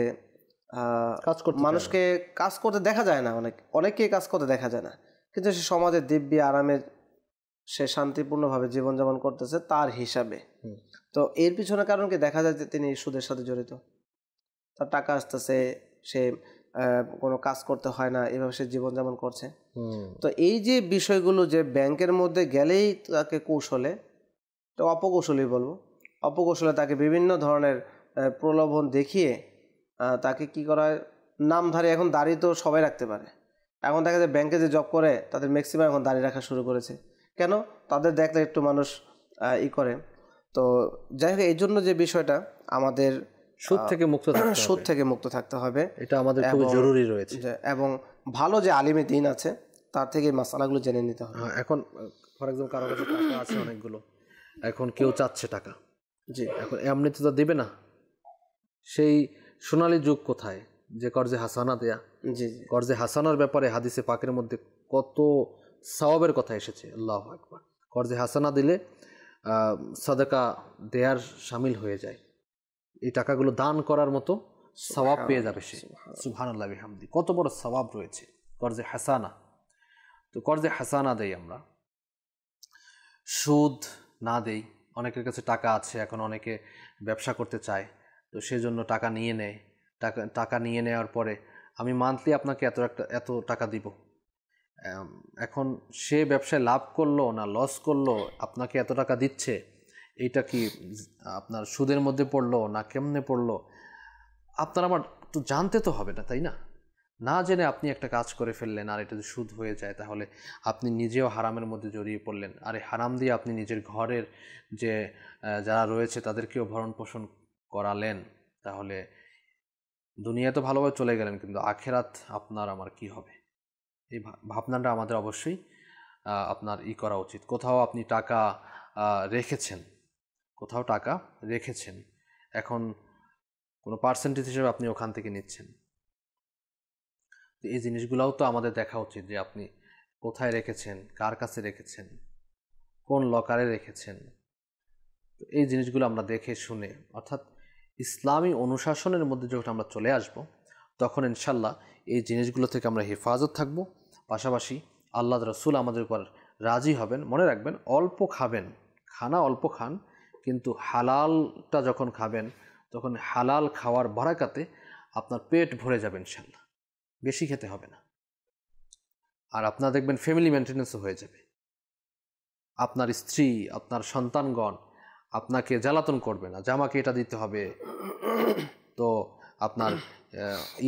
কাজ মানুষকে কাজ করতে দেখা যায় না অনেক অনেককে কাজ করতে দেখা যায় না কিন্তু সে সমাজে দিব্যি আরামে সে শান্তিপূর্ণভাবে জীবনযাপন করতেছে তার হিসাবে তো এর পিছনে কারণ কি দেখা যায় যে তিনি সুদের সাথে জড়িত তার টাকা আসতেছে সে কোনো কাজ করতে হয় না এভাবে সে জীবনযাপন করছে তো এই যে বিষয়গুলো যে ব্যাংকের মধ্যে গেলেই তাকে কৌশলে তো অপকৌশলই বলবো অপকৌশলে তাকে বিভিন্ন ধরনের প্রলোভন দেখিয়ে তাকে কি করা হয় নামধারী এখন দাড়ি তো সবাই রাখতে পারে এখন দেখা যায় ব্যাংকে যে জব করে তাদের ম্যাক্সিমাম এখন দাঁড়িয়ে রাখা শুরু করেছে কেন তাদের দেখলে একটু মানুষ ই করে তো যাই হোক এই জন্য যে বিষয়টা আমাদের সুদ থেকে মুক্ত সুদ থেকে মুক্ত থাকতে হবে এটা আমাদের খুব জরুরি রয়েছে এবং ভালো যে আলিমে দিন আছে তার থেকে মশালাগুলো জেনে নিতে হবে হ্যাঁ, এখন ফর এক্সাম্পল কারো কাছে টাকা আছে অনেকগুলো এখন কেউ চাচ্ছে টাকা জি এখন এমনিতে তো দেবে না সেই সোনালি যুগ কোথায় যে কর্জে হাসানা দেয়া জি জি কর্জে হাসানার ব্যাপারে হাদিসে পাকের মধ্যে কত সওয়াবের কথা এসেছে আল্লাহ আকবর কর্জে হাসানা দিলে সাদাকা দেয়ার সামিল হয়ে যায় এই টাকাগুলো দান করার মতো সবাব পেয়ে যাবে সে সুহানুল্লাহ হামদি কত বড় সবাব রয়েছে কর্জে হাসানা তো কর্জে হাসানা দেই আমরা সুদ না দেই অনেকের কাছে টাকা আছে এখন অনেকে ব্যবসা করতে চায় তো সেজন্য টাকা নিয়ে নেয় টাকা টাকা নিয়ে নেওয়ার পরে আমি মান্থলি আপনাকে এত একটা এত টাকা দিব এখন সে ব্যবসায় লাভ করলো না লস করলো আপনাকে এত টাকা দিচ্ছে এইটা কি আপনার সুদের মধ্যে পড়লো না কেমনে পড়লো আপনার আমার তো জানতে তো হবে না তাই না না জেনে আপনি একটা কাজ করে ফেললেন আর এটা যদি সুদ হয়ে যায় তাহলে আপনি নিজেও হারামের মধ্যে জড়িয়ে পড়লেন আর এই হারাম দিয়ে আপনি নিজের ঘরের যে যারা রয়েছে তাদেরকেও ভরণ পোষণ করালেন তাহলে দুনিয়া তো ভালোভাবে চলে গেলেন কিন্তু আখেরাত আপনার আমার কি হবে এই ভাবনাটা আমাদের অবশ্যই আপনার ই করা উচিত কোথাও আপনি টাকা রেখেছেন কোথাও টাকা রেখেছেন এখন কোনো পার্সেন্টেজ হিসেবে আপনি ওখান থেকে নিচ্ছেন তো এই জিনিসগুলোও তো আমাদের দেখা উচিত যে আপনি কোথায় রেখেছেন কার কাছে রেখেছেন কোন লকারে রেখেছেন এই জিনিসগুলো আমরা দেখে শুনে অর্থাৎ ইসলামী অনুশাসনের মধ্যে যখন আমরা চলে আসব তখন ইনশাল্লাহ এই জিনিসগুলো থেকে আমরা হেফাজত থাকব পাশাপাশি আল্লাহ রসুল আমাদের উপর রাজি হবেন মনে রাখবেন অল্প খাবেন খানা অল্প খান কিন্তু হালালটা যখন খাবেন তখন হালাল খাওয়ার ভরাকাতে আপনার পেট ভরে যাবে ইনশাল্লাহ বেশি খেতে হবে না আর আপনার দেখবেন ফ্যামিলি মেনটেন্যান্সও হয়ে যাবে আপনার স্ত্রী আপনার সন্তানগণ আপনাকে জ্বালাতন করবে না জামাকে এটা দিতে হবে তো আপনার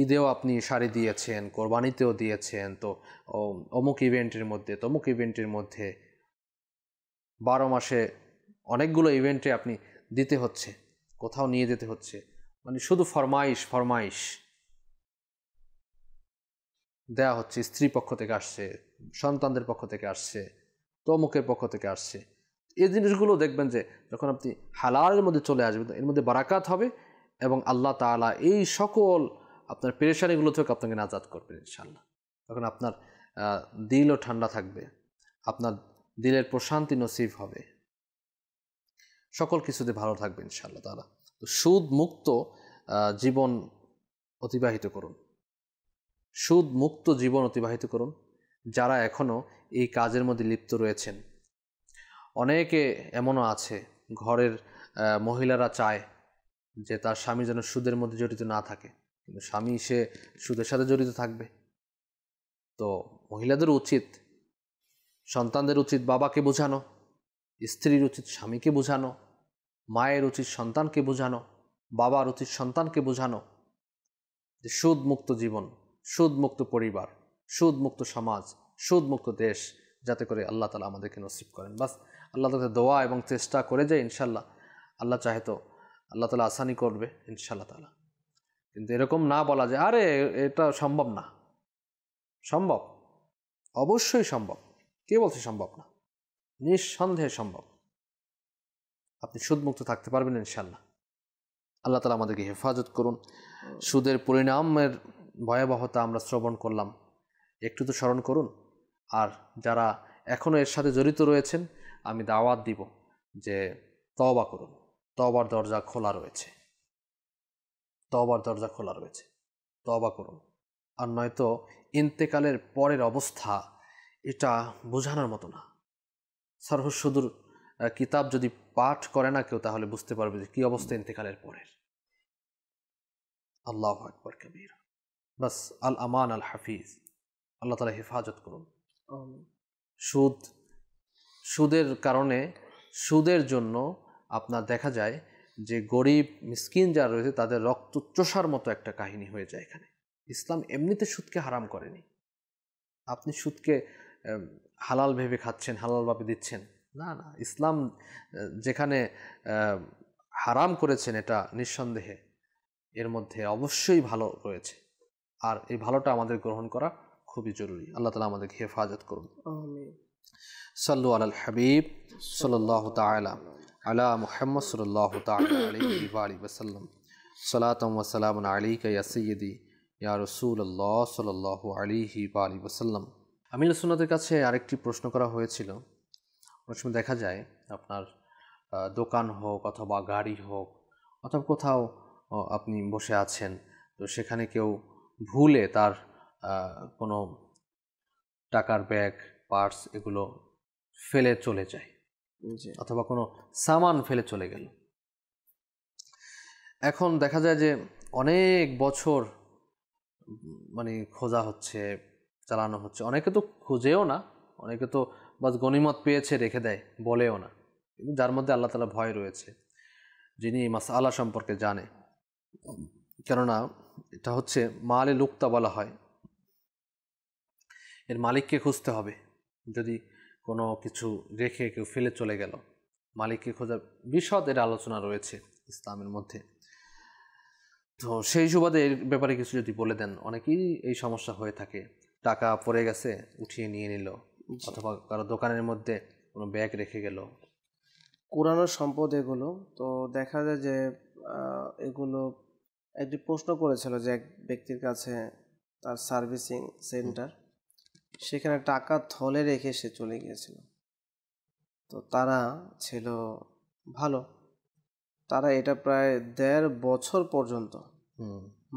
ঈদেও আপনি শাড়ি দিয়েছেন কোরবানিতেও দিয়েছেন তো অমুক ইভেন্টের মধ্যে তমুক ইভেন্টের মধ্যে বারো মাসে অনেকগুলো ইভেন্টে আপনি দিতে হচ্ছে কোথাও নিয়ে যেতে হচ্ছে মানে শুধু ফরমাইশ ফরমাইশ দেয়া হচ্ছে স্ত্রী পক্ষ থেকে আসছে সন্তানদের পক্ষ থেকে আসছে তমুকের পক্ষ থেকে আসছে এই জিনিসগুলো দেখবেন যে যখন আপনি হালালের মধ্যে চলে আসবেন এর মধ্যে বারাকাত হবে এবং আল্লাহ তালা এই সকল আপনার পেরেশানিগুলো থেকে আপনাকে নাজাদ করবেন ইনশাল্লাহ তখন আপনার দিলও ঠান্ডা থাকবে আপনার দিলের প্রশান্তি নসিব হবে সকল কিছুতে ভালো থাকবে ইনশাল্লাহ তারা তো সুদ মুক্ত জীবন অতিবাহিত করুন সুদ মুক্ত জীবন অতিবাহিত করুন যারা এখনও এই কাজের মধ্যে লিপ্ত রয়েছেন অনেকে এমনও আছে ঘরের মহিলারা চায় যে তার স্বামী যেন সুদের মধ্যে জড়িত না থাকে কিন্তু স্বামী সে সুদের সাথে জড়িত থাকবে তো মহিলাদের উচিত সন্তানদের উচিত বাবাকে বোঝানো স্ত্রীর উচিত স্বামীকে বোঝানো মায়ের উচিত সন্তানকে বোঝানো বাবার উচিত সন্তানকে বোঝানো যে সুদমুক্ত জীবন সুদমুক্ত পরিবার সুদমুক্ত সমাজ সুদমুক্ত দেশ যাতে করে আল্লাহ তালা আমাদেরকে নসিব করেন বাস আল্লাহ তাদের দোয়া এবং চেষ্টা করে যায় ইনশাল্লাহ আল্লাহ চাহে তো আল্লাহ তালা আসানি করবে ইনশাল্লাহ তালা কিন্তু এরকম না বলা যায় আরে এটা সম্ভব না সম্ভব অবশ্যই সম্ভব কে বলছে সম্ভব না নিঃসন্দেহে সম্ভব আপনি সুদমুক্ত থাকতে পারবেন ইনশাল্লাহ আল্লাহ তালা আমাদেরকে হেফাজত করুন সুদের পরিণামের ভয়াবহতা আমরা শ্রবণ করলাম একটু তো স্মরণ করুন আর যারা এখনও এর সাথে জড়িত রয়েছেন আমি দাওয়াত দিব যে তবা করুন তবার দরজা খোলা রয়েছে তবার দরজা খোলা রয়েছে তবা করুন আর নয়তো ইন্তেকালের পরের অবস্থা এটা বোঝানোর মতো না সর্বসুদূর কিতাব যদি পাঠ করে না কেউ তাহলে বুঝতে পারবে যে কী অবস্থা ইন্তেকালের পরের আল্লাহ আকবর কবির বাস আল আমান আল হাফিজ আল্লাহ তালা হেফাজত করুন সুদ সুদের কারণে সুদের জন্য আপনার দেখা যায় যে গরিব মিসকিন যারা রয়েছে তাদের রক্তচোষার মতো একটা কাহিনী হয়ে যায় এখানে ইসলাম এমনিতে সুদকে হারাম করেনি আপনি সুদকে হালাল ভেবে খাচ্ছেন হালালভাবে দিচ্ছেন না না ইসলাম যেখানে হারাম করেছেন এটা নিঃসন্দেহে এর মধ্যে অবশ্যই ভালো রয়েছে আর এই ভালোটা আমাদের গ্রহণ করা খুবই জরুরি আল্লাহ তালা আমাদেরকে হেফাজত করুন সাল্লু আলাল হাবিব সাল্লাহ তালা আলা মুহাম্মদ সাল্লাহ তালাসাল্লাম সালাতম ওসালাম আলিকা ইয়া সৈয়দি ইয়া রসুল্লাহ সাল্লাহ আলিহি বালি ওসাল্লাম আমির সুন্নাতের কাছে আরেকটি প্রশ্ন করা হয়েছিল অনেক সময় দেখা যায় আপনার দোকান হোক অথবা গাড়ি হোক অথবা কোথাও আপনি বসে আছেন তো সেখানে কেউ ভুলে তার কোনো টাকার ব্যাগ পার্স এগুলো ফেলে চলে যায় অথবা কোনো সামান ফেলে চলে গেল এখন দেখা যায় যে অনেক বছর মানে খোঁজা হচ্ছে চালানো হচ্ছে অনেকে তো খুঁজেও না অনেকে তো বাস গণিমত পেয়েছে রেখে দেয় বলেও না কিন্তু যার মধ্যে আল্লাহ তালা ভয় রয়েছে যিনি মাসালা সম্পর্কে জানে কেননা এটা হচ্ছে মালে লুক্তা বলা হয় এর মালিককে খুঁজতে হবে যদি কোনো কিছু রেখে কেউ ফেলে চলে গেল মালিককে খোঁজার বিশদ এর আলোচনা রয়েছে ইসলামের মধ্যে তো সেই সুবাদে এর ব্যাপারে কিছু যদি বলে দেন অনেকেই এই সমস্যা হয়ে থাকে টাকা পড়ে গেছে উঠিয়ে নিয়ে নিল অথবা কারো দোকানের মধ্যে কোনো ব্যাগ রেখে গেল কোরআনোর সম্পদ এগুলো তো দেখা যায় যে এগুলো একটি প্রশ্ন করেছিল যে এক ব্যক্তির কাছে তার সার্ভিসিং সেন্টার সেখানে টাকা থলে রেখে সে চলে গিয়েছিল তো তারা ছিল ভালো তারা এটা প্রায় দেড় বছর পর্যন্ত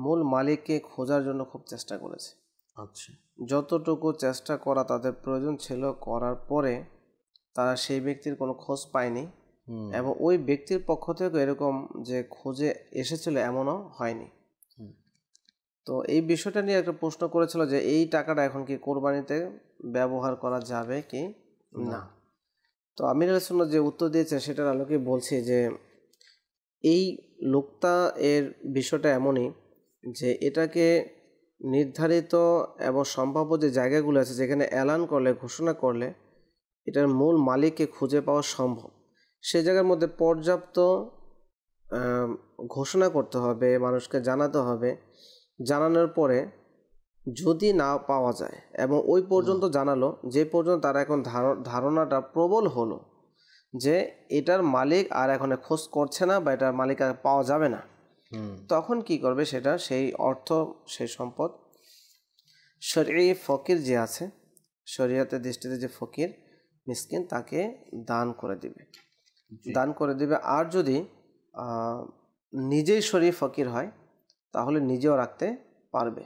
মূল মালিককে খোঁজার জন্য খুব চেষ্টা করেছে আচ্ছা যতটুকু চেষ্টা করা তাদের প্রয়োজন ছিল করার পরে তারা সেই ব্যক্তির কোনো খোঁজ পায়নি এবং ওই ব্যক্তির পক্ষ থেকে এরকম যে খোঁজে এসেছিল এমনও হয়নি তো এই বিষয়টা নিয়ে একটা প্রশ্ন করেছিল যে এই টাকাটা এখন কি কোরবানিতে ব্যবহার করা যাবে কি না তো আমির আলোচনা যে উত্তর দিয়েছেন সেটার আলোকে বলছি যে এই লোকতা এর বিষয়টা এমনই যে এটাকে নির্ধারিত এবং সম্ভাব্য যে জায়গাগুলো আছে যেখানে অ্যালান করলে ঘোষণা করলে এটার মূল মালিককে খুঁজে পাওয়া সম্ভব সে জায়গার মধ্যে পর্যাপ্ত ঘোষণা করতে হবে মানুষকে জানাতে হবে জানানোর পরে যদি না পাওয়া যায় এবং ওই পর্যন্ত জানালো যে পর্যন্ত তারা এখন ধারণাটা প্রবল হলো যে এটার মালিক আর এখন খোঁজ করছে না বা এটার মালিক আর পাওয়া যাবে না তখন কি করবে সেটা সেই অর্থ সেই সম্পদ শরীর ফকির যে আছে শরীয়তের দৃষ্টিতে যে ফকির মিসকিন তাকে দান করে দিবে দান করে দিবে আর যদি নিজেই শরীর ফকির হয় তাহলে নিজেও রাখতে পারবে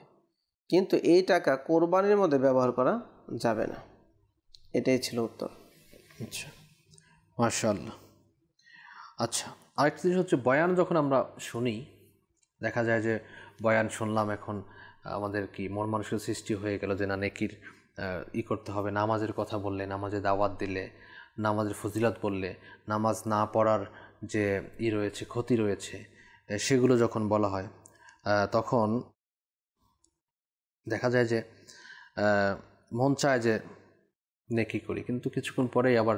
কিন্তু এই টাকা কোরবানির মধ্যে ব্যবহার করা যাবে না এটাই ছিল উত্তর আচ্ছা মার্শাল্লাহ আচ্ছা আরেকটা জিনিস হচ্ছে বয়ান যখন আমরা শুনি দেখা যায় যে বয়ান শুনলাম এখন আমাদের কি মন মানুষের সৃষ্টি হয়ে গেল যে না নেকির ই করতে হবে নামাজের কথা বললে নামাজে দাওয়াত দিলে নামাজের ফজিলত বললে নামাজ না পড়ার যে ই রয়েছে ক্ষতি রয়েছে সেগুলো যখন বলা হয় তখন দেখা যায় যে মন চায় যে নেকি করি কিন্তু কিছুক্ষণ পরেই আবার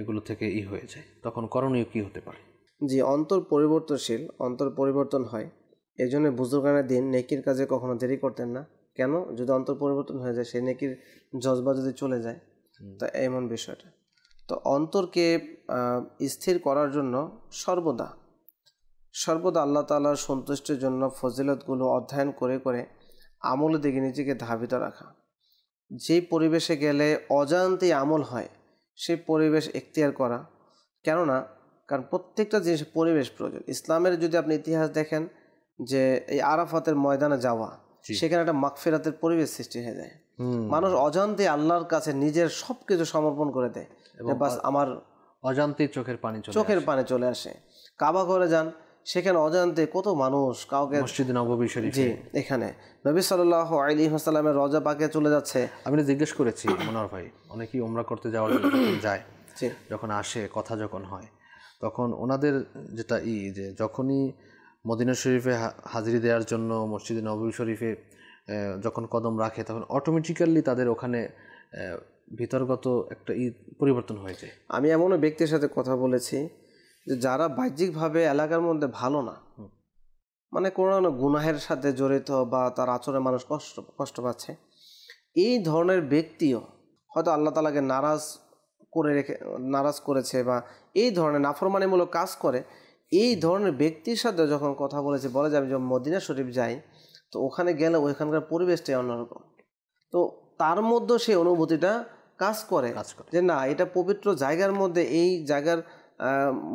এগুলো থেকে ই হয়ে যায় তখন করণীয় কি হতে পারে জি অন্তর পরিবর্তনশীল অন্তর পরিবর্তন হয় এই জন্য বুজুর্গানের দিন নেকির কাজে কখনো দেরি করতেন না কেন যদি অন্তর পরিবর্তন হয়ে যায় সেই নেকির জজবা যদি চলে যায় তা এমন বিষয়টা তো অন্তরকে স্থির করার জন্য সর্বদা সর্বদা আল্লাহ তালার সন্তুষ্টির জন্য ফজিলতগুলো অধ্যয়ন করে করে আমল দিকে নিজেকে ধাবিত রাখা যেই পরিবেশে গেলে অজান্তে আমল হয় সেই পরিবেশ এখতিয়ার করা কেননা কারণ প্রত্যেকটা জিনিস পরিবেশ প্রয়োজন ইসলামের যদি আপনি ইতিহাস দেখেন যে এই আরাফাতের ময়দানে যাওয়া সেখানে একটা মাকফেরাতের পরিবেশ সৃষ্টি হয়ে যায় মানুষ অজান্তে আল্লাহর কাছে নিজের সবকিছু সমর্পণ করে দেয় বাস আমার অজান্তে চোখের পানি চোখের পানি চলে আসে কাবা ঘরে যান সেখানে অজান্তে কত মানুষ কাউকে শরীফ জি এখানে নবী সাল্লাহ আলী হাসালামের রজা পাকে চলে যাচ্ছে আমি জিজ্ঞেস করেছি মনোর ভাই অনেকেই ওমরা করতে যাওয়ার যায় যখন আসে কথা যখন হয় তখন ওনাদের যেটা ই যে যখনই মদিনা শরীফে হাজিরি দেওয়ার জন্য মসজিদে নবী শরীফে যখন কদম রাখে তখন অটোমেটিক্যালি তাদের ওখানে ভিতরগত একটা ই পরিবর্তন হয়েছে আমি এমনও ব্যক্তির সাথে কথা বলেছি যে যারা বাহ্যিকভাবে এলাকার মধ্যে ভালো না মানে কোনো না গুনাহের সাথে জড়িত বা তার আচরণে মানুষ কষ্ট কষ্ট পাচ্ছে এই ধরনের ব্যক্তিও হয়তো আল্লাহ তালাকে নারাজ করে রেখে নারাজ করেছে বা এই ধরনের নাফরমানিমূলক কাজ করে এই ধরনের ব্যক্তির সাথে যখন কথা বলেছে বলে যে আমি যখন মদিনা শরীফ যাই তো ওখানে গেলে ওইখানকার পরিবেশটাই অন্যরকম তো তার মধ্যে সেই অনুভূতিটা কাজ করে যে না এটা পবিত্র জায়গার মধ্যে এই জায়গার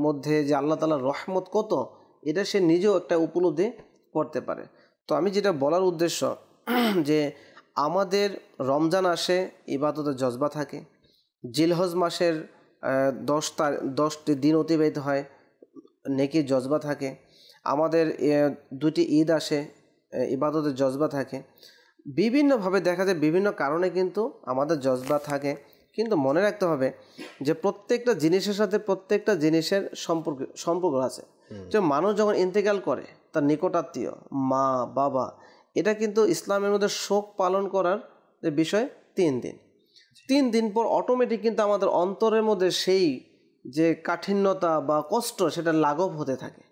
মধ্যে যে আল্লাহ তালার রহমত কত এটা সে নিজেও একটা উপলব্ধি করতে পারে তো আমি যেটা বলার উদ্দেশ্য যে আমাদের রমজান আসে ইবাদতের জজবা থাকে জিলহজ মাসের দশ তার দশটি দিন অতিবাহিত হয় নেকি জজবা থাকে আমাদের দুটি ঈদ আসে ইবাদতের জজবা থাকে বিভিন্নভাবে দেখা যায় বিভিন্ন কারণে কিন্তু আমাদের জজবা থাকে কিন্তু মনে রাখতে হবে যে প্রত্যেকটা জিনিসের সাথে প্রত্যেকটা জিনিসের সম্পর্ক সম্পর্ক আছে যে মানুষ যখন ইন্তেকাল করে তার নিকটাত্মীয় মা বাবা এটা কিন্তু ইসলামের মধ্যে শোক পালন করার বিষয় তিন দিন আচ্ছা। তিন দিন পর অটোমেটিক কিন্তু আমাদের অন্তরের মধ্যে সেই যে কাঠিন্যতা বা কষ্ট সেটা লাঘব হতে থাকে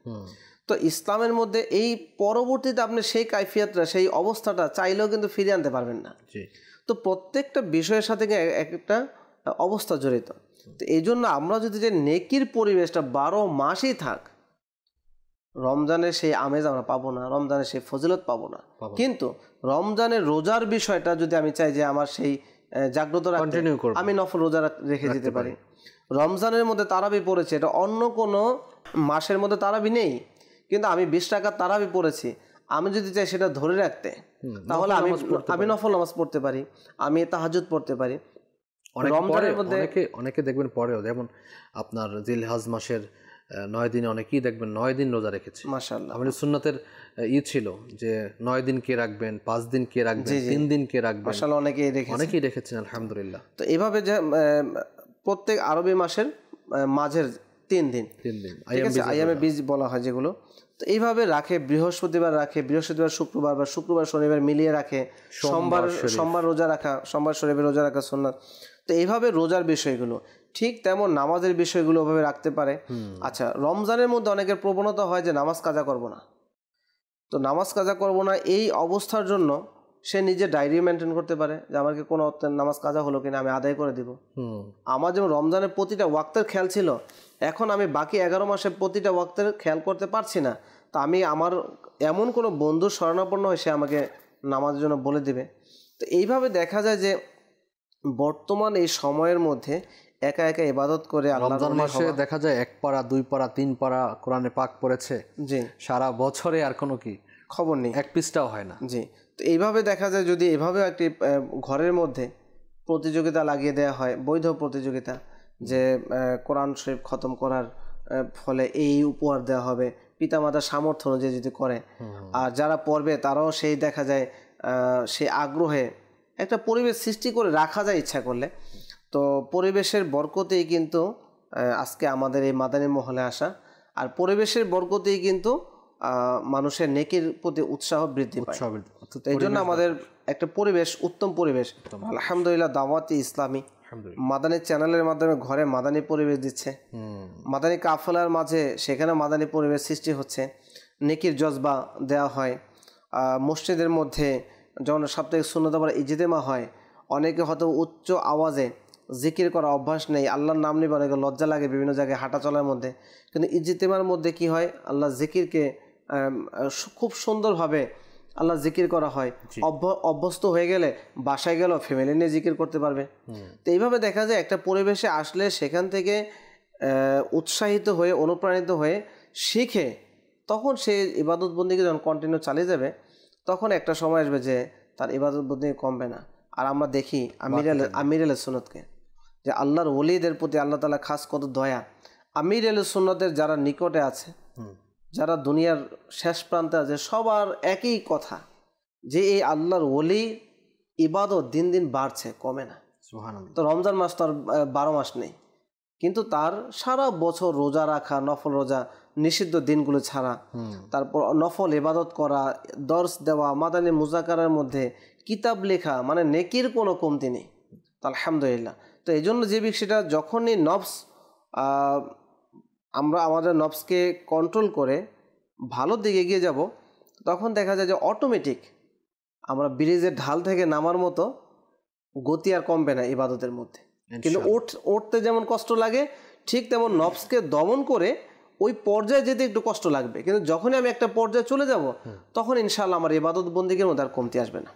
তো ইসলামের মধ্যে এই পরবর্তীতে আপনি সেই কাইফিয়াতটা সেই অবস্থাটা চাইলেও কিন্তু ফিরিয়ে আনতে পারবেন না তো প্রত্যেকটা বিষয়ের সাথে একটা অবস্থা জড়িত তো এই জন্য আমরা যদি যে নেকির পরিবেশটা বারো মাসই থাক রমজানের সেই আমেজ আমরা পাবো না রমজানের সেই ফজিলত পাবো না কিন্তু রমজানের রোজার বিষয়টা যদি আমি চাই যে আমার সেই জাগ্রত আমি নফল রোজা রেখে যেতে পারি রমজানের মধ্যে তারাবি পড়েছে এটা অন্য কোনো মাসের মধ্যে তারাবি নেই কিন্তু আমি বিশ টাকার তারাবি পড়েছি আমি যদি চাই সেটা ধরে রাখতে তাহলে আমি আমি নফল নামাজ পড়তে পারি আমি তাহাজুদ পড়তে পারি অনেকে অনেকে দেখবেন পরেও যেমন আপনার জিলহাজ মাসের নয় দিনে অনেকেই দেখবেন নয় দিন রোজা রেখেছে মাসাল্লাহ আমাদের সুন্নাতের ই ছিল যে নয় দিন কে রাখবেন পাঁচ দিন কে রাখবেন তিন দিন কে রাখবেন মাসাল্লাহ অনেকেই রেখেছেন অনেকেই রেখেছেন আলহামদুলিল্লাহ তো এভাবে যে প্রত্যেক আরবি মাসের মাঝের তিন দিন তিন দিন আইয়ামে বীজ বলা হয় যেগুলো তো এইভাবে রাখে বৃহস্পতিবার রাখে বৃহস্পতিবার শুক্রবার বা শুক্রবার শনিবার মিলিয়ে রাখে সোমবার সোমবার রোজা রাখা সোমবার শনিবার রোজা রাখা সোনার তো এইভাবে রোজার বিষয়গুলো ঠিক তেমন নামাজের বিষয়গুলো ওভাবে রাখতে পারে আচ্ছা রমজানের মধ্যে অনেকের প্রবণতা হয় যে নামাজ কাজা করব না তো নামাজ কাজা করব না এই অবস্থার জন্য সে নিজে ডায়েরি মেনটেন করতে পারে যে আমাকে কোনো নামাজ কাজা হলো কিনা আমি আদায় করে দিব আমার যেমন রমজানের প্রতিটা ওয়াক্তের খেয়াল ছিল এখন আমি বাকি এগারো মাসে প্রতিটা ওয়াক্তের খেয়াল করতে পারছি না তা আমি আমার এমন কোনো বন্ধু শরণাপন্ন হয়ে সে আমাকে নামাজের জন্য বলে দেবে তো এইভাবে দেখা যায় যে বর্তমান এই সময়ের মধ্যে একা একা ইবাদত করে রমজান মাসে দেখা যায় এক পাড়া দুই পাড়া তিন পাড়া কোরআনে পাক পড়েছে জি সারা বছরে আর কোনো কি খবর নেই এক পিসটাও হয় না জি তো এইভাবে দেখা যায় যদি এভাবে একটি ঘরের মধ্যে প্রতিযোগিতা লাগিয়ে দেওয়া হয় বৈধ প্রতিযোগিতা যে কোরআন শরীফ খতম করার ফলে এই উপহার দেওয়া হবে পিতামাতার সামর্থ্য অনুযায়ী যদি করে আর যারা পড়বে তারাও সেই দেখা যায় সেই আগ্রহে একটা পরিবেশ সৃষ্টি করে রাখা যায় ইচ্ছা করলে তো পরিবেশের বরকতেই কিন্তু আজকে আমাদের এই মাদানী মহলে আসা আর পরিবেশের বরকতেই কিন্তু মানুষের নেকির প্রতি উৎসাহ বৃদ্ধি পায় তো এই জন্য আমাদের একটা পরিবেশ উত্তম পরিবেশ আলহামদুলিল্লাহ দাওয়াতি ইসলামী মাদানী চ্যানেলের মাধ্যমে ঘরে মাদানী পরিবেশ দিচ্ছে মাদানী কাফলার মাঝে সেখানে মাদানী পরিবেশ সৃষ্টি হচ্ছে নেকির জজবা দেওয়া হয় মসজিদের মধ্যে যখন সাপ্তাহিক শূন্যতা পরে ইজিদেমা হয় অনেকে হয়তো উচ্চ আওয়াজে জিকির করা অভ্যাস নেই আল্লাহর নাম নিবে অনেকে লজ্জা লাগে বিভিন্ন জায়গায় হাঁটা চলার মধ্যে কিন্তু ইজিতেমার মধ্যে কি হয় আল্লাহ জিকিরকে খুব সুন্দরভাবে আল্লাহ জিকির করা হয় অভ্যস্ত হয়ে গেলে বাসায় গেলেও ফ্যামিলি নিয়ে জিকির করতে পারবে তো এইভাবে দেখা যায় একটা পরিবেশে আসলে সেখান থেকে উৎসাহিত হয়ে অনুপ্রাণিত হয়ে শিখে তখন সে ইবাদত বন্দীকে যখন কন্টিনিউ চালিয়ে যাবে তখন একটা সময় আসবে যে তার ইবাদত বন্দী কমবে না আর আমরা দেখি আমির আমির আল সুনতকে যে আল্লাহর ওলিদের প্রতি আল্লাহ তালা খাস কত দয়া আমির আল সুনতের যারা নিকটে আছে যারা দুনিয়ার শেষ প্রান্তে আছে সবার একই কথা যে এই আল্লাহর ওলি ইবাদত দিন দিন বাড়ছে কমে না তো রমজান মাস তার বারো মাস নেই কিন্তু তার সারা বছর রোজা রাখা নফল রোজা নিষিদ্ধ দিনগুলো ছাড়া তারপর নফল ইবাদত করা দর্শ দেওয়া মাদানি মুজাকারের মধ্যে কিতাব লেখা মানে নেকির কোনো কমতি নেই আলহামদুলিল্লাহ তো এই জন্য যে বিষয়টা যখনই নফস আমরা আমাদের নবসকে কন্ট্রোল করে ভালোর দিকে এগিয়ে যাব তখন দেখা যায় যে অটোমেটিক আমরা ব্রিজের ঢাল থেকে নামার মতো গতি আর কমবে না ইবাদতের মধ্যে কিন্তু ওঠ উঠতে যেমন কষ্ট লাগে ঠিক তেমন নবসকে দমন করে ওই পর্যায়ে যেতে একটু কষ্ট লাগবে কিন্তু যখনই আমি একটা পর্যায়ে চলে যাব তখন ইনশাল্লাহ আমার ইবাদত বন্দীকের মধ্যে আর কমতি আসবে না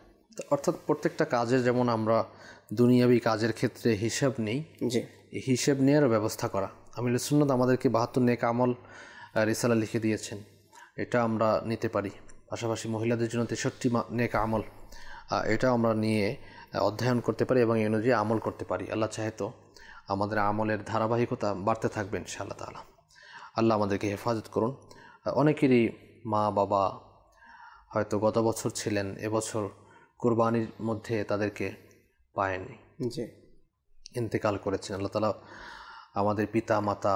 অর্থাৎ প্রত্যেকটা কাজে যেমন আমরা দুনিয়াবি কাজের ক্ষেত্রে হিসাব নেই যে হিসেব নেওয়ারও ব্যবস্থা করা আমি সুন্নত আমাদেরকে বাহাত্তর নেক আমল রিসালা লিখে দিয়েছেন এটা আমরা নিতে পারি পাশাপাশি মহিলাদের জন্য তেষট্টি নেক আমল এটা আমরা নিয়ে অধ্যয়ন করতে পারি এবং এই অনুযায়ী আমল করতে পারি আল্লাহ চাহে তো আমাদের আমলের ধারাবাহিকতা বাড়তে সে ইনশাআল্লাহ তালা আল্লাহ আমাদেরকে হেফাজত করুন অনেকেরই মা বাবা হয়তো গত বছর ছিলেন এবছর কোরবানির মধ্যে তাদেরকে পায়নি যে ইন্তেকাল করেছেন আল্লাহ তালা আমাদের পিতা মাতা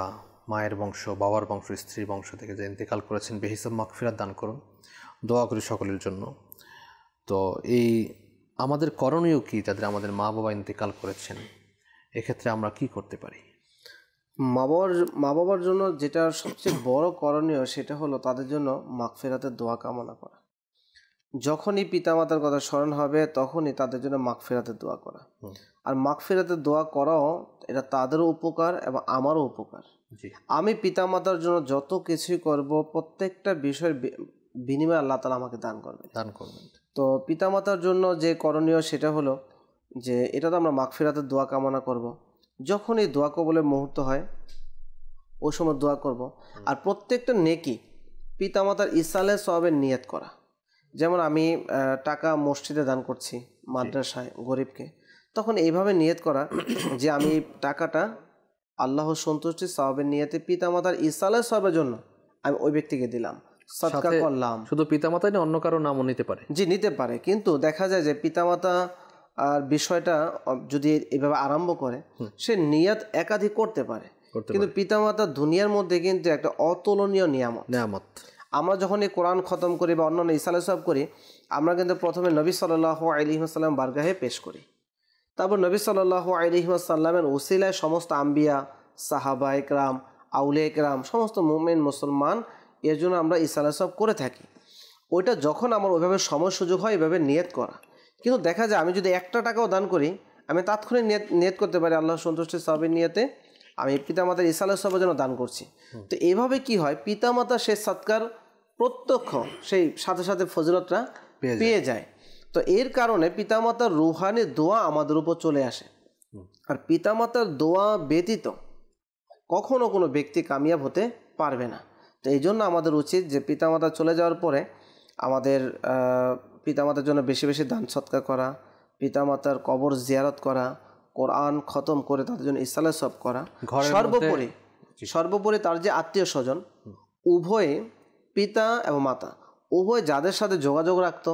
মায়ের বংশ বাবার বংশ স্ত্রীর বংশ থেকে যে ইন্তেকাল করেছেন বেহিসাব মাকফিরাত দান করুন দোয়া করি সকলের জন্য তো এই আমাদের করণীয় কি যাদের আমাদের মা বাবা ইন্তেকাল করেছেন এক্ষেত্রে আমরা কি করতে পারি মা বাবার মা বাবার জন্য যেটা সবচেয়ে বড় করণীয় সেটা হলো তাদের জন্য মাগফিরাতের দোয়া কামনা করা যখনই পিতামাতার কথা স্মরণ হবে তখনই তাদের জন্য মাখ ফেরাতে দোয়া করা আর মাখ ফেরাতে দোয়া করাও এটা তাদেরও উপকার এবং আমারও উপকার আমি পিতামাতার জন্য যত কিছুই করব প্রত্যেকটা বিষয়ের বিনিময়ে আল্লাহ তালা আমাকে দান করবে দান করবেন তো পিতামাতার জন্য যে করণীয় সেটা হলো যে এটা তো আমরা মাখ ফেরাতে দোয়া কামনা করব। যখন এই দোয়া কবলের মুহূর্ত হয় ওই সময় দোয়া করব। আর প্রত্যেকটা নেকি পিতামাতার ইসালে সবের নিয়াত করা যেমন আমি টাকা মসজিদে দান করছি মাদ্রাসায় গরিবকে তখন এইভাবে নিয়ত করা যে আমি টাকাটা আল্লাহ সন্তুষ্টি সাহাবের নিয়তে পিতামাতার ইসালের সবের জন্য আমি ওই ব্যক্তিকে দিলাম করলাম শুধু পিতামাতাই অন্য কারো নামও নিতে পারে জি নিতে পারে কিন্তু দেখা যায় যে পিতামাতা আর বিষয়টা যদি এভাবে আরম্ভ করে সে নিয়াত একাধিক করতে পারে কিন্তু পিতামাতা দুনিয়ার মধ্যে কিন্তু একটা অতুলনীয় নিয়ামত নিয়ামত আমরা যখন এই কোরআন খতম করি বা অন্যান্য ইসালাসব করি আমরা কিন্তু প্রথমে নবী সাল্লাহ আলিহাসাল্লাম বারগাহে পেশ করি তারপর নবী সাল্লাহ আলিহাসাল্লামের ওসিলায় সমস্ত আম্বিয়া সাহাবা একরাম আউলে একরাম সমস্ত মুমেন মুসলমান এর জন্য আমরা ইসালাসব করে থাকি ওইটা যখন আমার ওইভাবে সময় সুযোগ হয় এভাবে নিয়ত করা কিন্তু দেখা যায় আমি যদি একটা টাকাও দান করি আমি তাৎক্ষণিক নিয়ত নিয়ত করতে পারি আল্লাহ সন্তুষ্টির সবের নিয়তে আমি পিতামাতার ইসালাসবের জন্য দান করছি তো এইভাবে কি হয় পিতামাতা সে সৎকার প্রত্যক্ষ সেই সাথে সাথে ফজিলতটা পেয়ে যায় তো এর কারণে পিতামাতার রুহানি দোয়া আমাদের উপর চলে আসে আর পিতামাতার দোয়া ব্যতীত কখনো কোনো ব্যক্তি কামিয়াব হতে পারবে না তো এই জন্য আমাদের উচিত যে পিতামাতা চলে যাওয়ার পরে আমাদের পিতামাতার জন্য বেশি বেশি দান সৎকার করা পিতামাতার কবর জিয়ারত করা কোরআন খতম করে তাদের জন্য ইসালে সব করা সর্বোপরি সর্বোপরি তার যে আত্মীয় স্বজন উভয়ে পিতা এবং মাতা উভয় যাদের সাথে যোগাযোগ রাখত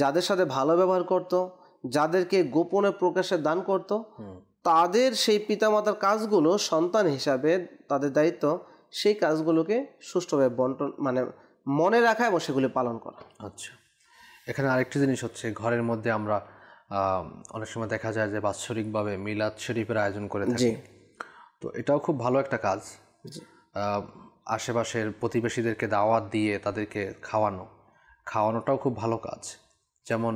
যাদের সাথে ভালো ব্যবহার করত যাদেরকে গোপনে প্রকাশে দান করত তাদের সেই পিতামাতার কাজগুলো সন্তান হিসাবে তাদের দায়িত্ব সেই কাজগুলোকে সুষ্ঠুভাবে বন্টন মানে মনে রাখা এবং সেগুলি পালন করা আচ্ছা এখানে আরেকটি জিনিস হচ্ছে ঘরের মধ্যে আমরা অনেক সময় দেখা যায় যে বাৎসরিকভাবে মিলাদ শরীফের আয়োজন করে থাকি তো এটাও খুব ভালো একটা কাজ আশেপাশের প্রতিবেশীদেরকে দাওয়াত দিয়ে তাদেরকে খাওয়ানো খাওয়ানোটাও খুব ভালো কাজ যেমন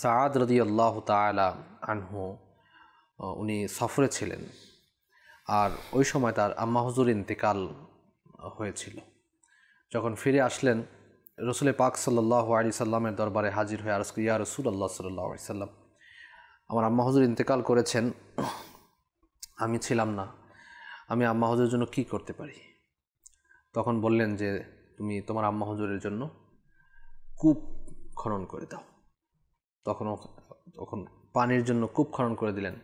সাদ রদি আল্লাহ তালা আনহু উনি সফরে ছিলেন আর ওই সময় তার আম্মা হজুর ইন্তেকাল হয়েছিল যখন ফিরে আসলেন রসুল পাক সাল্লাহ আলি সাল্লামের দরবারে হাজির হয়ে আরস ইয়া রসুল আল্লাহ সাল্লাহ আলি সাল্লাম আমার আম্মা হজুর ইন্তেকাল করেছেন আমি ছিলাম না আমি আম্মা হজুরের জন্য কি করতে পারি তখন বললেন যে তুমি তোমার আম্মা হজুরের জন্য কূপ খনন করে দাও তখন তখন পানির জন্য কূপ খনন করে দিলেন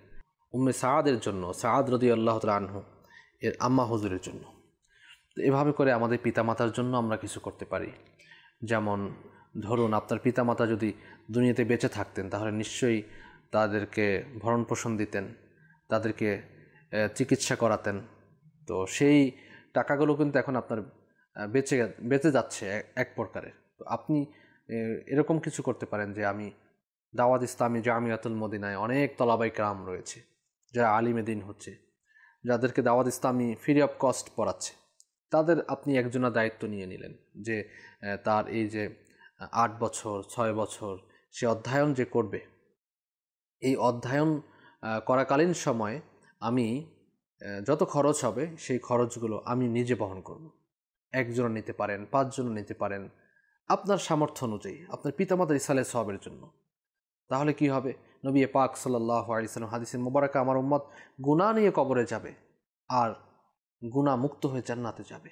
উম্মে সাদের জন্য সাদ রদি আল্লাহ আনহু এর আম্মা হজুরের জন্য তো এভাবে করে আমাদের পিতামাতার জন্য আমরা কিছু করতে পারি যেমন ধরুন আপনার পিতামাতা যদি দুনিয়াতে বেঁচে থাকতেন তাহলে নিশ্চয়ই তাদেরকে ভরণ পোষণ দিতেন তাদেরকে চিকিৎসা করাতেন তো সেই টাকাগুলো কিন্তু এখন আপনার বেঁচে বেঁচে যাচ্ছে এক প্রকারে তো আপনি এরকম কিছু করতে পারেন যে আমি দাওয়াত ইসলামী জামিয়াতুল মদিনায় অনেক তলাবাই কাম রয়েছে যারা আলিমে দিন হচ্ছে যাদেরকে দাওয়াত ইসলামী ফ্রি অফ কস্ট পড়াচ্ছে তাদের আপনি একজনা দায়িত্ব নিয়ে নিলেন যে তার এই যে আট বছর ছয় বছর সে অধ্যয়ন যে করবে এই অধ্যয়ন করাকালীন সময়ে আমি যত খরচ হবে সেই খরচগুলো আমি নিজে বহন করব একজন নিতে পারেন পাঁচজন নিতে পারেন আপনার সামর্থ্য অনুযায়ী আপনার পিতামাতার ইসালে সবের জন্য তাহলে কি হবে নবী পাক সাল্লাহ আলিয়াল্লাম হাদিসের মোবারকা আমার উম্মত গুণা নিয়ে কবরে যাবে আর গুণা মুক্ত হয়ে জান্নাতে যাবে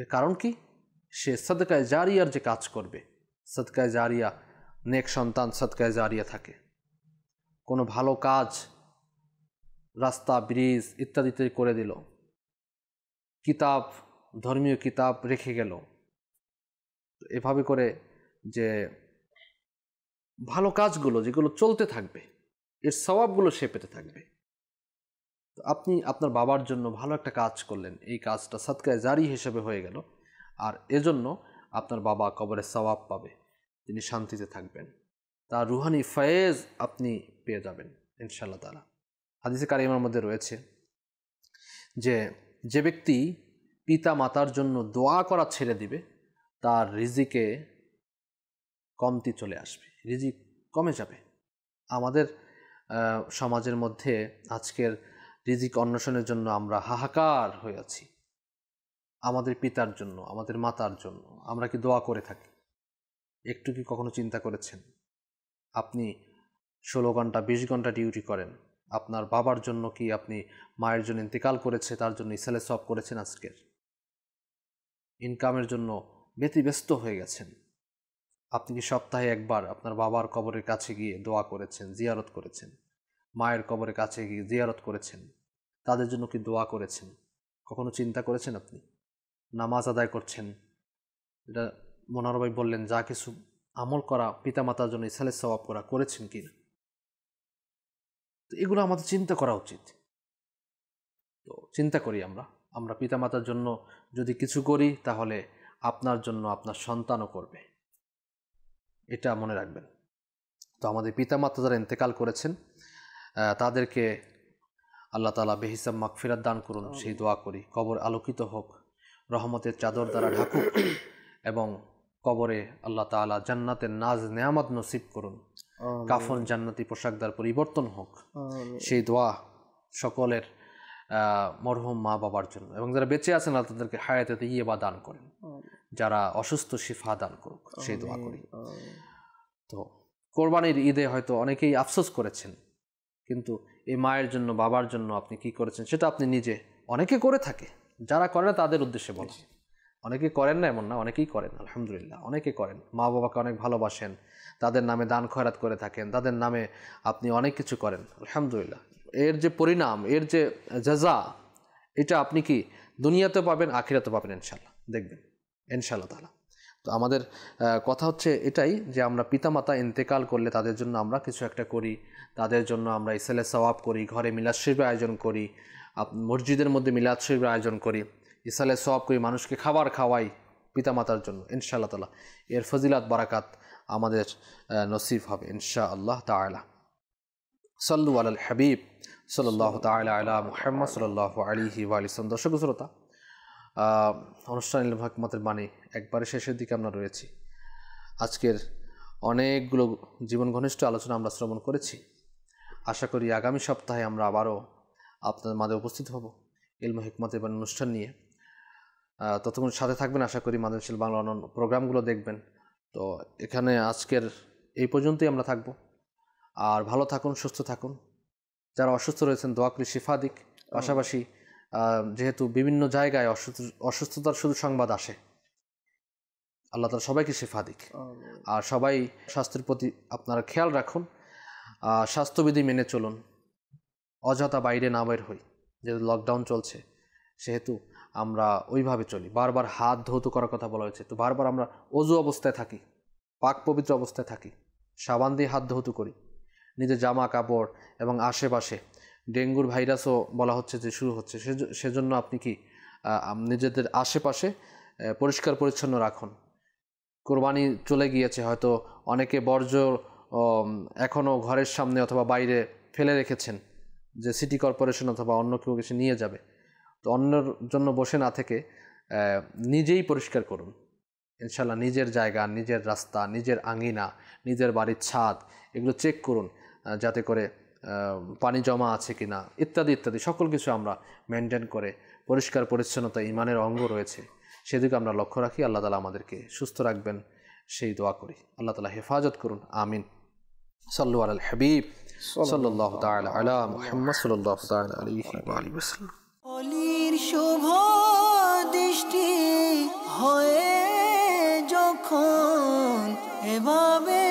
এর কারণ কি সে সদকায় জারিয়ার যে কাজ করবে সদকায় জারিয়া নেক সন্তান সদকায় জারিয়া থাকে কোনো ভালো কাজ রাস্তা ব্রিজ ইত্যাদিতে করে দিল কিতাব ধর্মীয় কিতাব রেখে গেল এভাবে করে যে ভালো কাজগুলো যেগুলো চলতে থাকবে এর স্বভাবগুলো সে পেতে থাকবে আপনি আপনার বাবার জন্য ভালো একটা কাজ করলেন এই কাজটা সৎকায় জারি হিসেবে হয়ে গেল আর এজন্য আপনার বাবা কবরে স্বভাব পাবে তিনি শান্তিতে থাকবেন তার রুহানি ফয়েজ আপনি পেয়ে যাবেন ইনশাল্লাহ তারা হাদিসে কারিমার মধ্যে রয়েছে যে যে ব্যক্তি পিতা মাতার জন্য দোয়া করা ছেড়ে দিবে তার রিজিকে কমতি চলে আসবে রিজিক কমে যাবে আমাদের সমাজের মধ্যে আজকের রিজিক অন্বেষণের জন্য আমরা হাহাকার হয়ে আছি আমাদের পিতার জন্য আমাদের মাতার জন্য আমরা কি দোয়া করে থাকি একটু কি কখনো চিন্তা করেছেন আপনি ষোলো ঘন্টা বিশ ঘন্টা ডিউটি করেন আপনার বাবার জন্য কি আপনি মায়ের জন্য ইন্তেকাল করেছে তার জন্য ইসেলে সব করেছেন আজকের ইনকামের জন্য ব্যতিব্যস্ত হয়ে গেছেন আপনি কি সপ্তাহে একবার আপনার বাবার কবরের কাছে গিয়ে দোয়া করেছেন জিয়ারত করেছেন মায়ের কবরের কাছে গিয়ে জিয়ারত করেছেন তাদের জন্য কি দোয়া করেছেন কখনো চিন্তা করেছেন আপনি নামাজ আদায় করছেন এটা মোনারবাই বললেন যা কিছু আমল করা পিতামাতার জন্য ইসালের সবাব করা করেছেন কি না এগুলো আমাদের চিন্তা করা উচিত তো চিন্তা করি আমরা আমরা পিতামাতার জন্য যদি কিছু করি তাহলে আপনার জন্য আপনার সন্তানও করবে এটা মনে রাখবেন তো আমাদের পিতামাতা যারা ইন্তেকাল করেছেন তাদেরকে আল্লাহ তালা বেহিসাব মাকফিরাত দান করুন সেই দোয়া করি কবর আলোকিত হোক রহমতের চাদর দ্বারা ঢাকুক এবং কবরে আল্লাহ তালা জান্নাতের নাজ নেয়ামত নসিব করুন কাফন জান্নাতি পোশাক দ্বার পরিবর্তন হোক সেই দোয়া সকলের মরহুম মা বাবার জন্য এবং যারা বেঁচে আছেন আল্লাহ তাদেরকে হায়াতে ইয়ে বা দান করেন যারা অসুস্থ শিফা দান করুক সেই দোয়া করি তো কোরবানির ঈদে হয়তো অনেকেই আফসোস করেছেন কিন্তু এই মায়ের জন্য বাবার জন্য আপনি কি করেছেন সেটা আপনি নিজে অনেকে করে থাকে যারা করে তাদের উদ্দেশ্যে বলা অনেকেই করেন না এমন না অনেকেই করেন আলহামদুলিল্লাহ অনেকে করেন মা বাবাকে অনেক ভালোবাসেন তাদের নামে দান খয়রাত করে থাকেন তাদের নামে আপনি অনেক কিছু করেন আলহামদুলিল্লাহ এর যে পরিণাম এর যে জাজা এটা আপনি কি দুনিয়াতে পাবেন আখিরাতে পাবেন ইনশাল্লাহ দেখবেন ইনশাল্লাহ তালা তো আমাদের কথা হচ্ছে এটাই যে আমরা পিতামাতা ইন্তেকাল করলে তাদের জন্য আমরা কিছু একটা করি তাদের জন্য আমরা ইসেলে সওয়াব করি ঘরে মিলাদ শিল্পের আয়োজন করি মসজিদের মধ্যে মিলাদ শিল্পের আয়োজন করি ইসালে সব করি মানুষকে খাবার খাওয়াই পিতামাতার জন্য ইনশাআল্লাহ তালা এর ফজিলাত বারাকাত আমাদের নসিব হবে ইনশা আল্লাহ তালা সাল্লু আল হাবিব সাল্লাহ তালা আলা মোহাম্মদ সাল্লাহ আলিহি ওয়ালিসাম দর্শক শ্রোতা অনুষ্ঠান ইলম হকমতের বাণী একবারে শেষের দিকে আমরা রয়েছি আজকের অনেকগুলো জীবন ঘনিষ্ঠ আলোচনা আমরা শ্রবণ করেছি আশা করি আগামী সপ্তাহে আমরা আবারও আপনাদের মাঝে উপস্থিত হব ইলম হিকমত এবার অনুষ্ঠান নিয়ে ততক্ষণ সাথে থাকবেন আশা করি মাদনশীল বাংলা অন্য প্রোগ্রামগুলো দেখবেন তো এখানে আজকের এই পর্যন্তই আমরা থাকব আর ভালো থাকুন সুস্থ থাকুন যারা অসুস্থ রয়েছেন দোয়াকলি শিফা দিক পাশাপাশি যেহেতু বিভিন্ন জায়গায় অসুস্থতার শুধু সংবাদ আসে আল্লাহ তালা সবাইকে শিফা দিক আর সবাই স্বাস্থ্যের প্রতি আপনারা খেয়াল রাখুন স্বাস্থ্যবিধি মেনে চলুন অযথা বাইরে না বের হই যেহেতু লকডাউন চলছে সেহেতু আমরা ওইভাবে চলি বারবার হাত ধৌত করার কথা বলা হয়েছে তো বারবার আমরা অজু অবস্থায় থাকি পাক পবিত্র অবস্থায় থাকি সাবান দিয়ে হাত ধৌত করি নিজের জামা কাপড় এবং আশেপাশে ডেঙ্গুর ভাইরাসও বলা হচ্ছে যে শুরু হচ্ছে সেজন্য আপনি কি নিজেদের আশেপাশে পরিষ্কার পরিচ্ছন্ন রাখুন কোরবানি চলে গিয়েছে হয়তো অনেকে বর্জ্য এখনও ঘরের সামনে অথবা বাইরে ফেলে রেখেছেন যে সিটি কর্পোরেশন অথবা অন্য কেউ কিছু নিয়ে যাবে তো অন্যের জন্য বসে না থেকে নিজেই পরিষ্কার করুন ইনশাল্লাহ নিজের জায়গা নিজের রাস্তা নিজের আঙিনা নিজের বাড়ির ছাদ এগুলো চেক করুন যাতে করে পানি জমা আছে কি না ইত্যাদি ইত্যাদি সকল কিছু আমরা মেনটেন করে পরিষ্কার পরিচ্ছন্নতা ইমানের অঙ্গ রয়েছে সেদিকে আমরা লক্ষ্য রাখি আল্লাহ তালা আমাদেরকে সুস্থ রাখবেন সেই দোয়া করি আল্লাহ তালা হেফাজত করুন আমিন সাল্লু আল হাবিব সাল্লাহ তাল আলা মোহাম্মদ সাল্লাহ তাল আলী আলী শুভ দৃষ্টি হয়ে যখন এভাবে